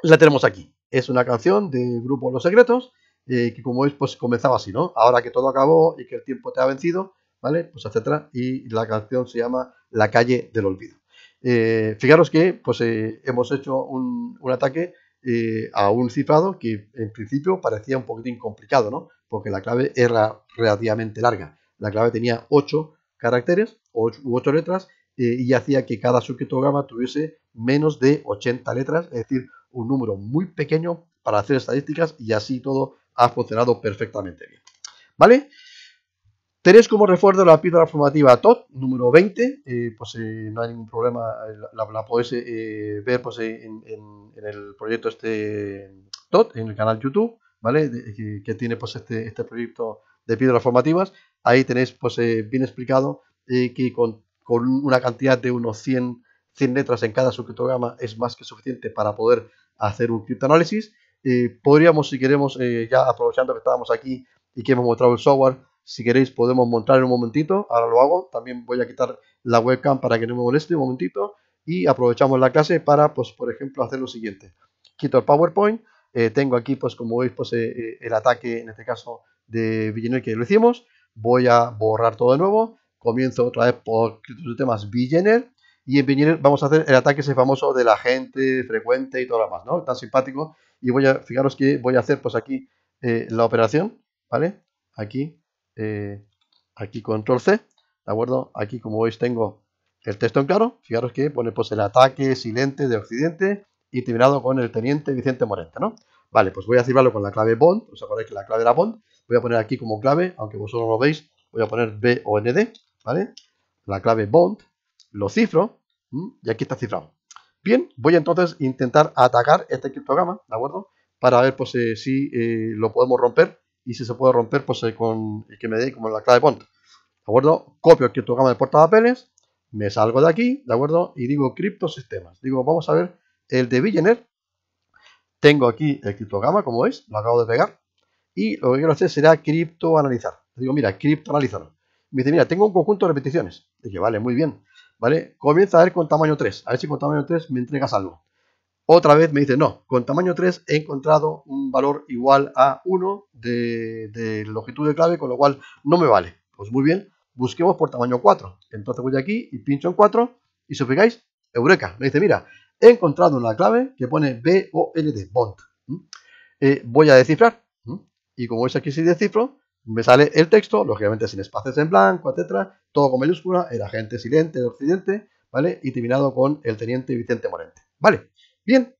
la tenemos aquí. Es una canción del grupo Los Secretos, que como veis, pues comenzaba así, ¿no? Ahora que todo acabó y que el tiempo te ha vencido, ¿vale? Pues etcétera. Y la canción se llama La calle del olvido. fijaros que pues, hemos hecho un, un ataque eh, a un cifrado que en principio parecía un poquitín complicado, ¿no? Porque la clave era relativamente larga. La clave tenía 8 caracteres u 8 letras eh, y hacía que cada subcriptograma tuviese menos de 80 letras, es decir, un número muy pequeño para hacer estadísticas y así todo ha funcionado perfectamente bien. ¿Vale? Tenéis como refuerzo la piedra formativa TOT, número 20, eh, pues eh, no hay ningún problema, eh, la, podéis ver pues, en, el proyecto este TOT, en el canal YouTube, ¿vale? que, tiene pues este, este, proyecto de piedras formativas. Ahí tenéis pues bien explicado que con, una cantidad de unos 100, 100 letras en cada subcritograma es más que suficiente para poder hacer un criptoanálisis. podríamos, si queremos, ya aprovechando que estábamos aquí y que hemos mostrado el software, si queréis podemos montar en un momentito, ahora lo hago. También voy a quitar la webcam para que no me moleste un momentito. Y aprovechamos la clase para, pues, por ejemplo, hacer lo siguiente. Quito el PowerPoint. Eh, tengo aquí, pues, como veis, pues, eh, eh, el ataque, en este caso, de Villeneuve que lo hicimos. Voy a borrar todo de nuevo. Comienzo otra vez por los temas Villeneuve. Y en Villeneuve vamos a hacer el ataque ese famoso de la gente frecuente y todo lo demás, ¿no? Tan simpático. Y voy a, fijaros que voy a hacer, pues, aquí la operación, ¿vale? Aquí, eh, aquí control C, ¿de acuerdo? Aquí como veis tengo el texto en claro, fijaros que pone pues el ataque silente de Occidente y terminado con el teniente Vicente Morente, ¿no? Vale, pues voy a cifrarlo con la clave Bond, os acordáis que la clave era Bond, voy a poner aquí como clave, aunque vosotros no lo veis, voy a poner BOND, ¿vale? La clave Bond, lo cifro y aquí está cifrado. Bien, voy entonces a intentar atacar este criptograma, ¿de acuerdo? Para ver pues, eh, si eh, lo podemos romper y si se puede romper, pues con el que me dé como la clave ponte. ¿De acuerdo? Copio el criptogama de portapapeles, me salgo de aquí, ¿de acuerdo? Y digo criptosistemas. Digo, vamos a ver el de Billionaire. Tengo aquí el criptograma, como veis, lo acabo de pegar. Y lo que quiero hacer será criptoanalizar. Digo, mira, criptoanalizar. Me dice, mira, tengo un conjunto de repeticiones. Dije, vale, muy bien. ¿Vale? Comienza a ver con tamaño 3. A ver si con tamaño 3 me entregas algo. Otra vez me dice, no, con tamaño 3 he encontrado un valor igual a 1 de, longitud de clave, con lo cual no me vale. Pues muy bien, busquemos por tamaño 4. Entonces voy aquí y pincho en 4 y si os fijáis, eureka, me dice, mira, he encontrado una clave que pone b o L d BOND. ¿Mm? Eh, voy a descifrar. ¿Mm? Y como veis aquí si descifro, me sale el texto, lógicamente sin espacios en blanco, etcétera, todo con mayúscula, el agente silente, de occidente, ¿vale? Y terminado con el teniente Vicente Morente, ¿vale? Bien,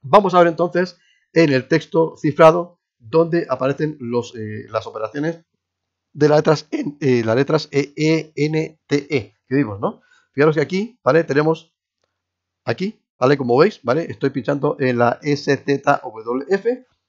vamos a ver entonces en el texto cifrado donde aparecen los, eh, las operaciones de las letras, eh, las letras E, E, N, T, E, que vimos, ¿no? Fijaros que aquí, ¿vale? Tenemos aquí, ¿vale? Como veis, ¿vale? Estoy pinchando en la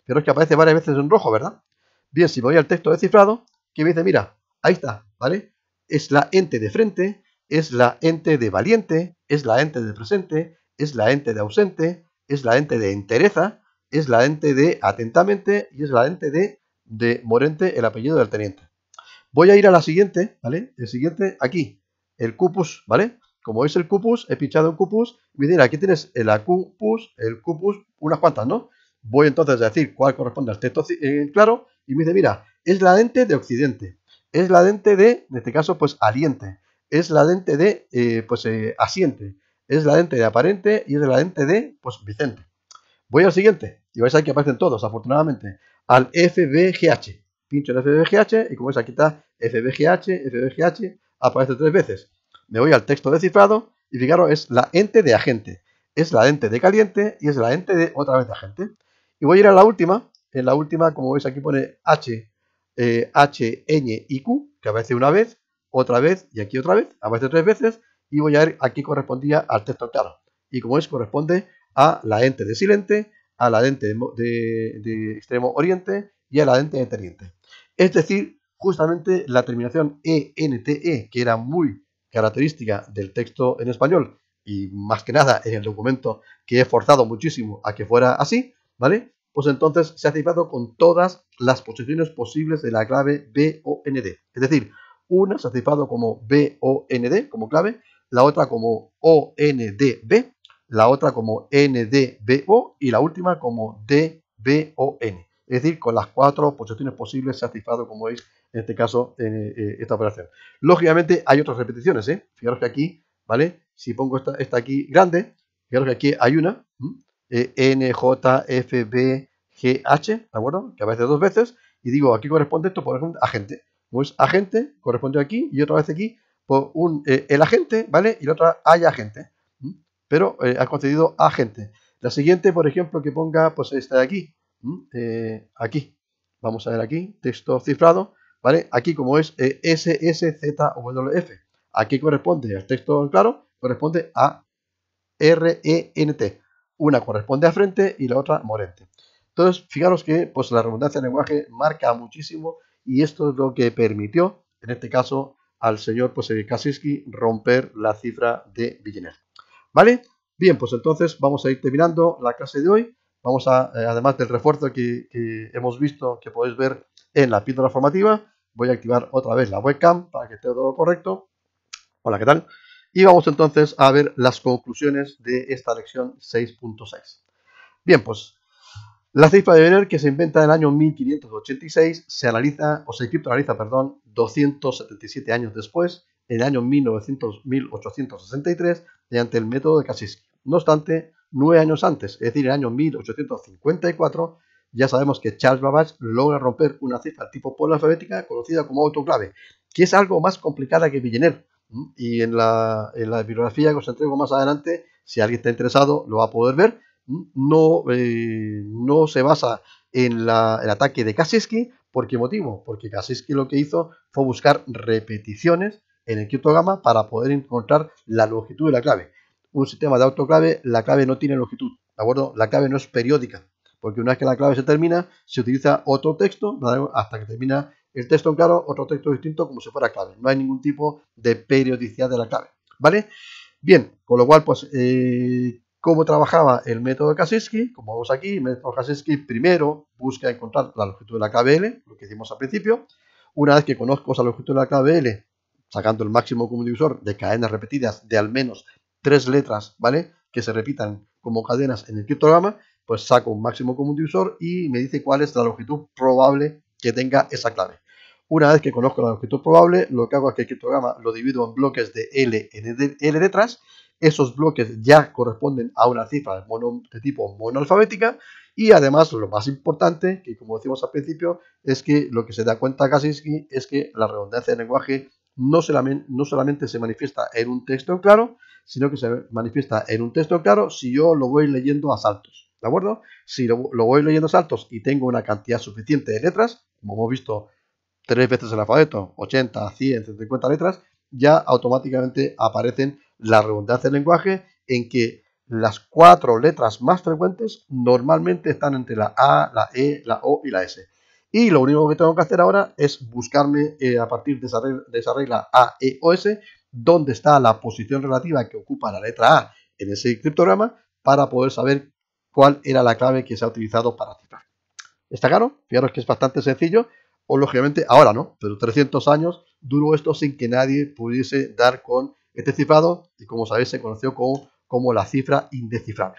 pero es que aparece varias veces en rojo, ¿verdad? Bien, si voy al texto de cifrado, que me dice, mira, ahí está, ¿vale? Es la ente de frente, es la ente de valiente, es la ente de presente, es la ente de ausente, es la ente de entereza, es la ente de atentamente y es la ente de, de Morente, el apellido del teniente. Voy a ir a la siguiente, ¿vale? El siguiente, aquí, el cupus, ¿vale? Como es el cupus, he pinchado en cupus, y mira, aquí tienes el acupus, el cupus, unas cuantas, ¿no? Voy entonces a decir cuál corresponde al texto eh, claro, y me dice, mira, es la ente de occidente, es la ente de, en este caso, pues aliente, es la ente de, eh, pues, eh, asiente, es la ente de aparente y es la ente de pues, Vicente. Voy al siguiente y vais a que aparecen todos, afortunadamente, al FBGH. Pincho el FBGH y como veis aquí está FBGH, FBGH, aparece tres veces. Me voy al texto descifrado y fijaros, es la ente de agente, es la ente de caliente y es la ente de otra vez de agente. Y voy a ir a la última, en la última, como veis aquí pone H, eh, H, N y Q, que aparece una vez, otra vez y aquí otra vez, aparece tres veces y voy a ver aquí correspondía al texto claro. Y como es, corresponde a la ente de silente, a la ente de, de extremo oriente y a la ente de teniente. Es decir, justamente la terminación ENTE, e, que era muy característica del texto en español y más que nada en el documento que he forzado muchísimo a que fuera así, ¿vale? Pues entonces se ha cifrado con todas las posiciones posibles de la clave BOND. Es decir, una se ha cifrado como BOND, como clave, la otra como ONDB, la otra como NDBO y la última como DBON. Es decir, con las cuatro posiciones posibles satisfazo, como veis, en este caso, eh, eh, esta operación. Lógicamente hay otras repeticiones, ¿eh? Fijaros que aquí, ¿vale? Si pongo esta, aquí grande, fijaros que aquí hay una, Njfbgh, eh, N, J, F, B, H, ¿de acuerdo? Que aparece dos veces y digo, aquí corresponde esto, por ejemplo, agente. Pues agente corresponde aquí y otra vez aquí un, eh, el agente, ¿vale? Y la otra hay agente, pero eh, ha concedido agente. La siguiente, por ejemplo, que ponga, pues esta de aquí, eh, aquí. Vamos a ver aquí, texto cifrado, ¿vale? Aquí como es SSZWF. Aquí corresponde al texto claro, corresponde a RENT. Una corresponde a frente y la otra morente. Entonces, fijaros que pues, la redundancia del lenguaje marca muchísimo y esto es lo que permitió, en este caso, al señor pues, Kaczynski romper la cifra de Villeneuve. ¿Vale? Bien, pues entonces vamos a ir terminando la clase de hoy. Vamos a, eh, además del refuerzo que, que, hemos visto, que podéis ver en la píldora formativa, voy a activar otra vez la webcam para que esté todo correcto. Hola, ¿qué tal? Y vamos entonces a ver las conclusiones de esta lección 6.6. Bien, pues la cifra de Villeneuve que se inventa en el año 1586 se analiza o se criptoanaliza, perdón, 277 años después, en el año 1900, 1863, mediante el método de Kaczynski. No obstante, nueve años antes, es decir, en el año 1854, ya sabemos que Charles Babbage logra romper una cifra tipo polo alfabética conocida como autoclave, que es algo más complicada que Villeneuve. Y en la, en la bibliografía que os entrego más adelante, si alguien está interesado, lo va a poder ver no, eh, no se basa en el ataque de Kaczynski. ¿Por qué motivo? Porque Kaczynski lo que hizo fue buscar repeticiones en el criptograma para poder encontrar la longitud de la clave. Un sistema de autoclave, la clave no tiene longitud, ¿de acuerdo? La clave no es periódica, porque una vez que la clave se termina, se utiliza otro texto hasta que termina el texto en claro, otro texto distinto como si fuera clave. No hay ningún tipo de periodicidad de la clave, ¿vale? Bien, con lo cual, pues eh, cómo trabajaba el método Kaczynski, como vemos aquí, el método Kaczynski primero busca encontrar la longitud de la L, lo que hicimos al principio. Una vez que conozco esa longitud de la clave L, sacando el máximo común divisor de cadenas repetidas de al menos tres letras, ¿vale? Que se repitan como cadenas en el criptograma, pues saco un máximo común divisor y me dice cuál es la longitud probable que tenga esa clave. Una vez que conozco la longitud probable, lo que hago es que el criptograma lo divido en bloques de L, en L letras esos bloques ya corresponden a una cifra de, tipo monoalfabética y además lo más importante, que como decimos al principio, es que lo que se da cuenta Kaczynski es que la redundancia del lenguaje no solamente, no solamente se manifiesta en un texto claro, sino que se manifiesta en un texto claro si yo lo voy leyendo a saltos. ¿De acuerdo? Si lo, lo, voy leyendo a saltos y tengo una cantidad suficiente de letras, como hemos visto tres veces el alfabeto, 80, 100, 150 letras, ya automáticamente aparecen la redundancia del lenguaje en que las cuatro letras más frecuentes normalmente están entre la A, la E, la O y la S. Y lo único que tengo que hacer ahora es buscarme eh, a partir de esa, regla, de esa regla A, E o S, dónde está la posición relativa que ocupa la letra A en ese criptograma para poder saber cuál era la clave que se ha utilizado para cifrar. ¿Está claro? Fijaros que es bastante sencillo, o lógicamente ahora no, pero 300 años duró esto sin que nadie pudiese dar con este cifrado, y como sabéis, se conoció como, como la cifra indescifrable.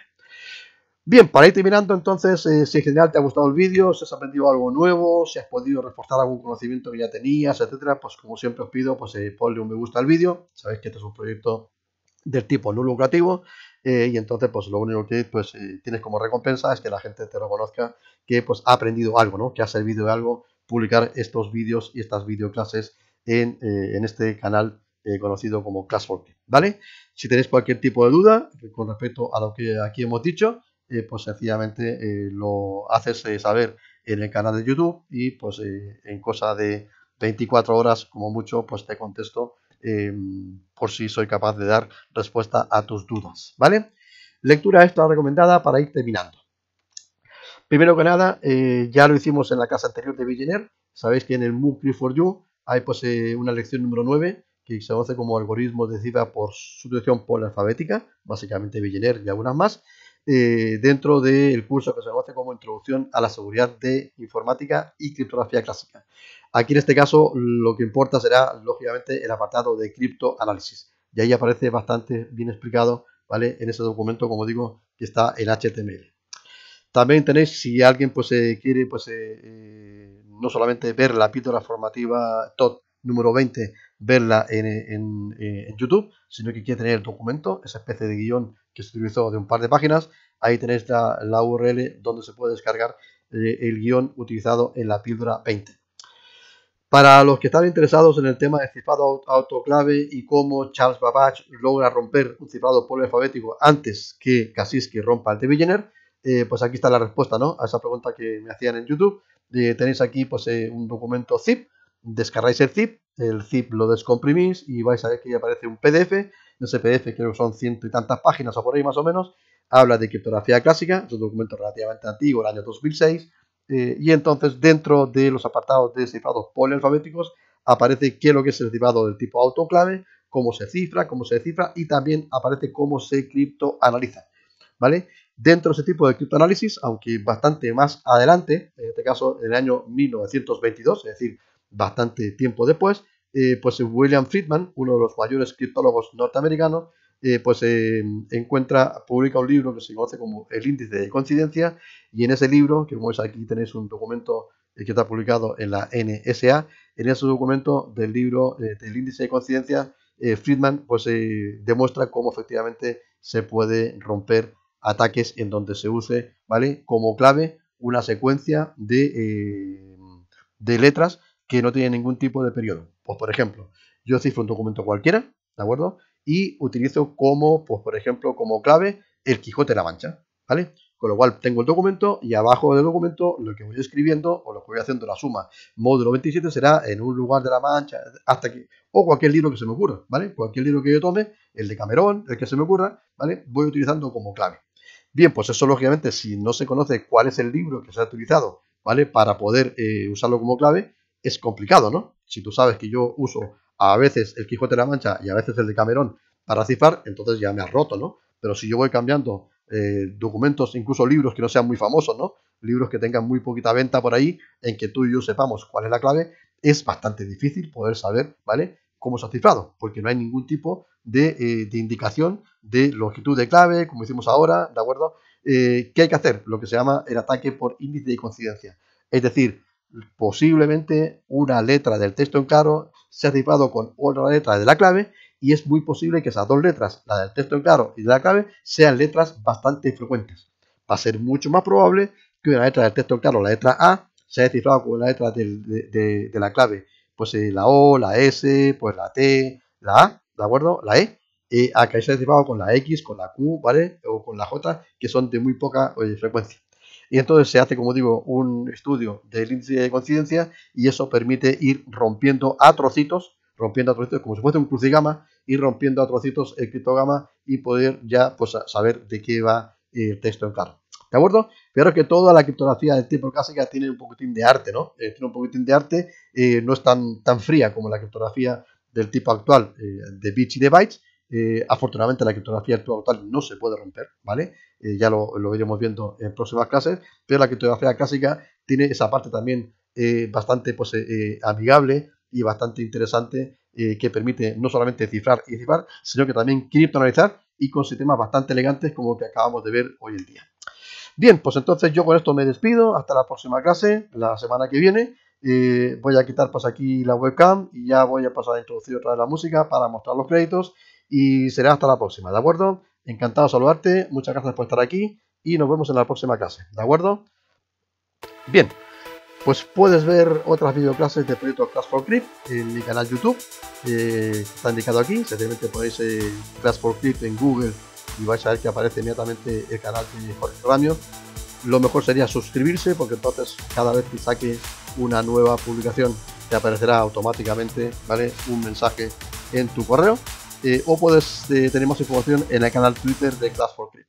Bien, para ir terminando entonces, eh, si en general te ha gustado el vídeo, si has aprendido algo nuevo, si has podido reforzar algún conocimiento que ya tenías, etcétera, pues como siempre os pido, pues eh, ponle un me gusta al vídeo. Sabéis que este es un proyecto del tipo no lucrativo eh, y entonces pues lo único que pues tienes como recompensa es que la gente te reconozca que pues ha aprendido algo, ¿no? Que ha servido de algo publicar estos vídeos y estas videoclases en, en este canal eh, conocido como Classwork. ¿Vale? Si tenéis cualquier tipo de duda con respecto a lo que aquí hemos dicho, eh, pues sencillamente eh, lo haces saber en el canal de YouTube y pues en cosa de 24 horas como mucho, pues te contesto em, por si soy capaz de dar respuesta a tus dudas. ¿Vale? Lectura extra recomendada para ir terminando. Primero que nada, ya lo hicimos en la casa anterior de Billionaire. Sabéis que en el MOOC for You hay pues una lección número 9 que se conoce como algoritmos de cifra por sustitución por la alfabética, básicamente Villeneuve y algunas más, eh, dentro del curso que se conoce como Introducción a la Seguridad de Informática y Criptografía Clásica. Aquí en este caso lo que importa será, lógicamente, el apartado de criptoanálisis. Y ahí aparece bastante bien explicado, ¿vale? En ese documento, como digo, que está en HTML. También tenéis, si alguien pues eh, quiere, pues eh, no solamente ver la píldora formativa TOT número 20, verla en, eh, YouTube, sino que quiere tener el documento, esa especie de guión que se utilizó de un par de páginas, ahí tenéis la, URL donde se puede descargar eh, el guión utilizado en la píldora 20. Para los que están interesados en el tema de cifrado autoclave y cómo Charles Babbage logra romper un cifrado polialfabético antes que Kaczynski rompa el de Villener eh, pues aquí está la respuesta ¿no? a esa pregunta que me hacían en YouTube. tenéis aquí pues, un documento zip descargáis el zip, el zip lo descomprimís y vais a ver que ya aparece un PDF. ese PDF creo que son ciento y tantas páginas o por ahí más o menos. Habla de criptografía clásica, es un documento relativamente antiguo, el año 2006. Eh, y entonces dentro de los apartados de cifrados polialfabéticos aparece qué es lo que es el cifrado del tipo autoclave, cómo se cifra, cómo se cifra y también aparece cómo se criptoanaliza. ¿Vale? Dentro de ese tipo de criptoanálisis, aunque bastante más adelante, en este caso en el año 1922, es decir, bastante tiempo después, eh, pues William Friedman, uno de los mayores criptólogos norteamericanos, eh, pues eh, encuentra, publica un libro que se conoce como El Índice de Coincidencia, y en ese libro, que como veis aquí tenéis un documento que está publicado en la NSA, en ese documento del libro del Índice de Coincidencia, Friedman pues demuestra cómo efectivamente se puede romper ataques en donde se use, ¿vale? Como clave una secuencia de, de letras que no tiene ningún tipo de periodo. Pues por ejemplo, yo cifro un documento cualquiera, ¿de acuerdo? Y utilizo como, pues por ejemplo, como clave el Quijote de la Mancha, ¿vale? Con lo cual tengo el documento y abajo del documento lo que voy escribiendo o lo que voy haciendo la suma módulo 27 será en un lugar de la mancha hasta aquí, o cualquier libro que se me ocurra, ¿vale? Cualquier libro que yo tome, el de Camerón, el que se me ocurra, ¿vale? Voy utilizando como clave. Bien, pues eso lógicamente si no se conoce cuál es el libro que se ha utilizado, ¿vale? Para poder eh, usarlo como clave, es complicado, ¿no? Si tú sabes que yo uso a veces el Quijote de la Mancha y a veces el de Camerón para cifrar, entonces ya me ha roto, ¿no? Pero si yo voy cambiando eh, documentos, incluso libros que no sean muy famosos, ¿no? Libros que tengan muy poquita venta por ahí, en que tú y yo sepamos cuál es la clave, es bastante difícil poder saber, ¿vale? Cómo se ha cifrado, porque no hay ningún tipo de, eh, indicación de longitud de clave, como hicimos ahora, ¿de acuerdo? Eh, ¿Qué hay que hacer? Lo que se llama el ataque por índice de coincidencia. Es decir, posiblemente una letra del texto en claro se ha cifrado con otra letra de la clave y es muy posible que esas dos letras, la del texto en claro y de la clave, sean letras bastante frecuentes. Va a ser mucho más probable que una letra del texto en claro, la letra A, se haya cifrado con la letra de, la clave, pues eh, la O, la S, pues la T, la A, ¿de acuerdo? La E, y eh, a que se haya cifrado con la X, con la Q, ¿vale? O con la J, que son de muy poca eh, frecuencia. Y entonces se hace, como digo, un estudio del índice de coincidencia y eso permite ir rompiendo a trocitos, rompiendo a trocitos como si fuese un crucigama, ir rompiendo a trocitos el criptogama y poder ya pues, saber de qué va el texto en claro. ¿De acuerdo? Pero que toda la criptografía del tipo clásica tiene un poquitín de arte, ¿no? Eh, tiene un poquitín de arte, eh, no es tan, tan fría como la criptografía del tipo actual eh, de bits y de bytes, eh, afortunadamente la criptografía actual no se puede romper, ¿vale? Eh, ya lo, lo, iremos viendo en próximas clases, pero la criptografía clásica tiene esa parte también eh, bastante pues, amigable y bastante interesante que permite no solamente cifrar y cifrar, sino que también criptoanalizar y con sistemas bastante elegantes como que acabamos de ver hoy en día. Bien, pues entonces yo con esto me despido, hasta la próxima clase, la semana que viene. voy a quitar pues aquí la webcam y ya voy a pasar a introducir otra vez la música para mostrar los créditos y será hasta la próxima, ¿de acuerdo? Encantado de saludarte, muchas gracias por estar aquí y nos vemos en la próxima clase, ¿de acuerdo? Bien, pues puedes ver otras videoclases de proyecto Class for Clip en mi canal YouTube, eh, está indicado aquí, simplemente ponéis eh, Class for Clip en Google y vais a ver que aparece inmediatamente el canal de Jorge Ramio. Lo mejor sería suscribirse porque entonces cada vez que saque una nueva publicación te aparecerá automáticamente ¿vale? un mensaje en tu correo eh, o puedes eh, tener más información en el canal Twitter de Class 4 Crypt.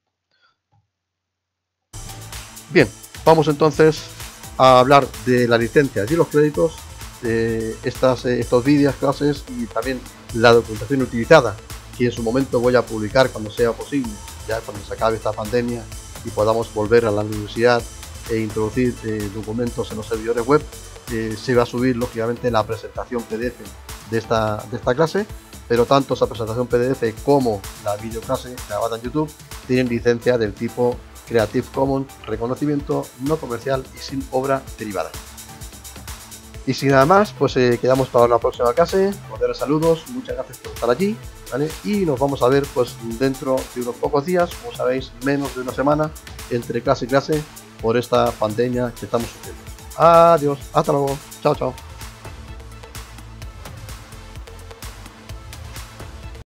Bien, vamos entonces a hablar de las licencias y los créditos, eh, estas, estos vídeos, clases y también la documentación utilizada, que en su momento voy a publicar cuando sea posible, ya cuando se acabe esta pandemia y podamos volver a la universidad e introducir documentos en los servidores web, se va a subir lógicamente la presentación PDF de de esta clase pero tanto esa presentación PDF como la videoclase grabada en YouTube tienen licencia del tipo Creative Commons, reconocimiento no comercial y sin obra derivada. Y sin nada más, pues eh, quedamos para la próxima clase. Cordiales saludos, muchas gracias por estar allí, ¿vale? Y nos vamos a ver pues dentro de unos pocos días, como sabéis, menos de una semana, entre clase y clase, por esta pandemia que estamos sufriendo. Adiós, hasta luego, chao, chao.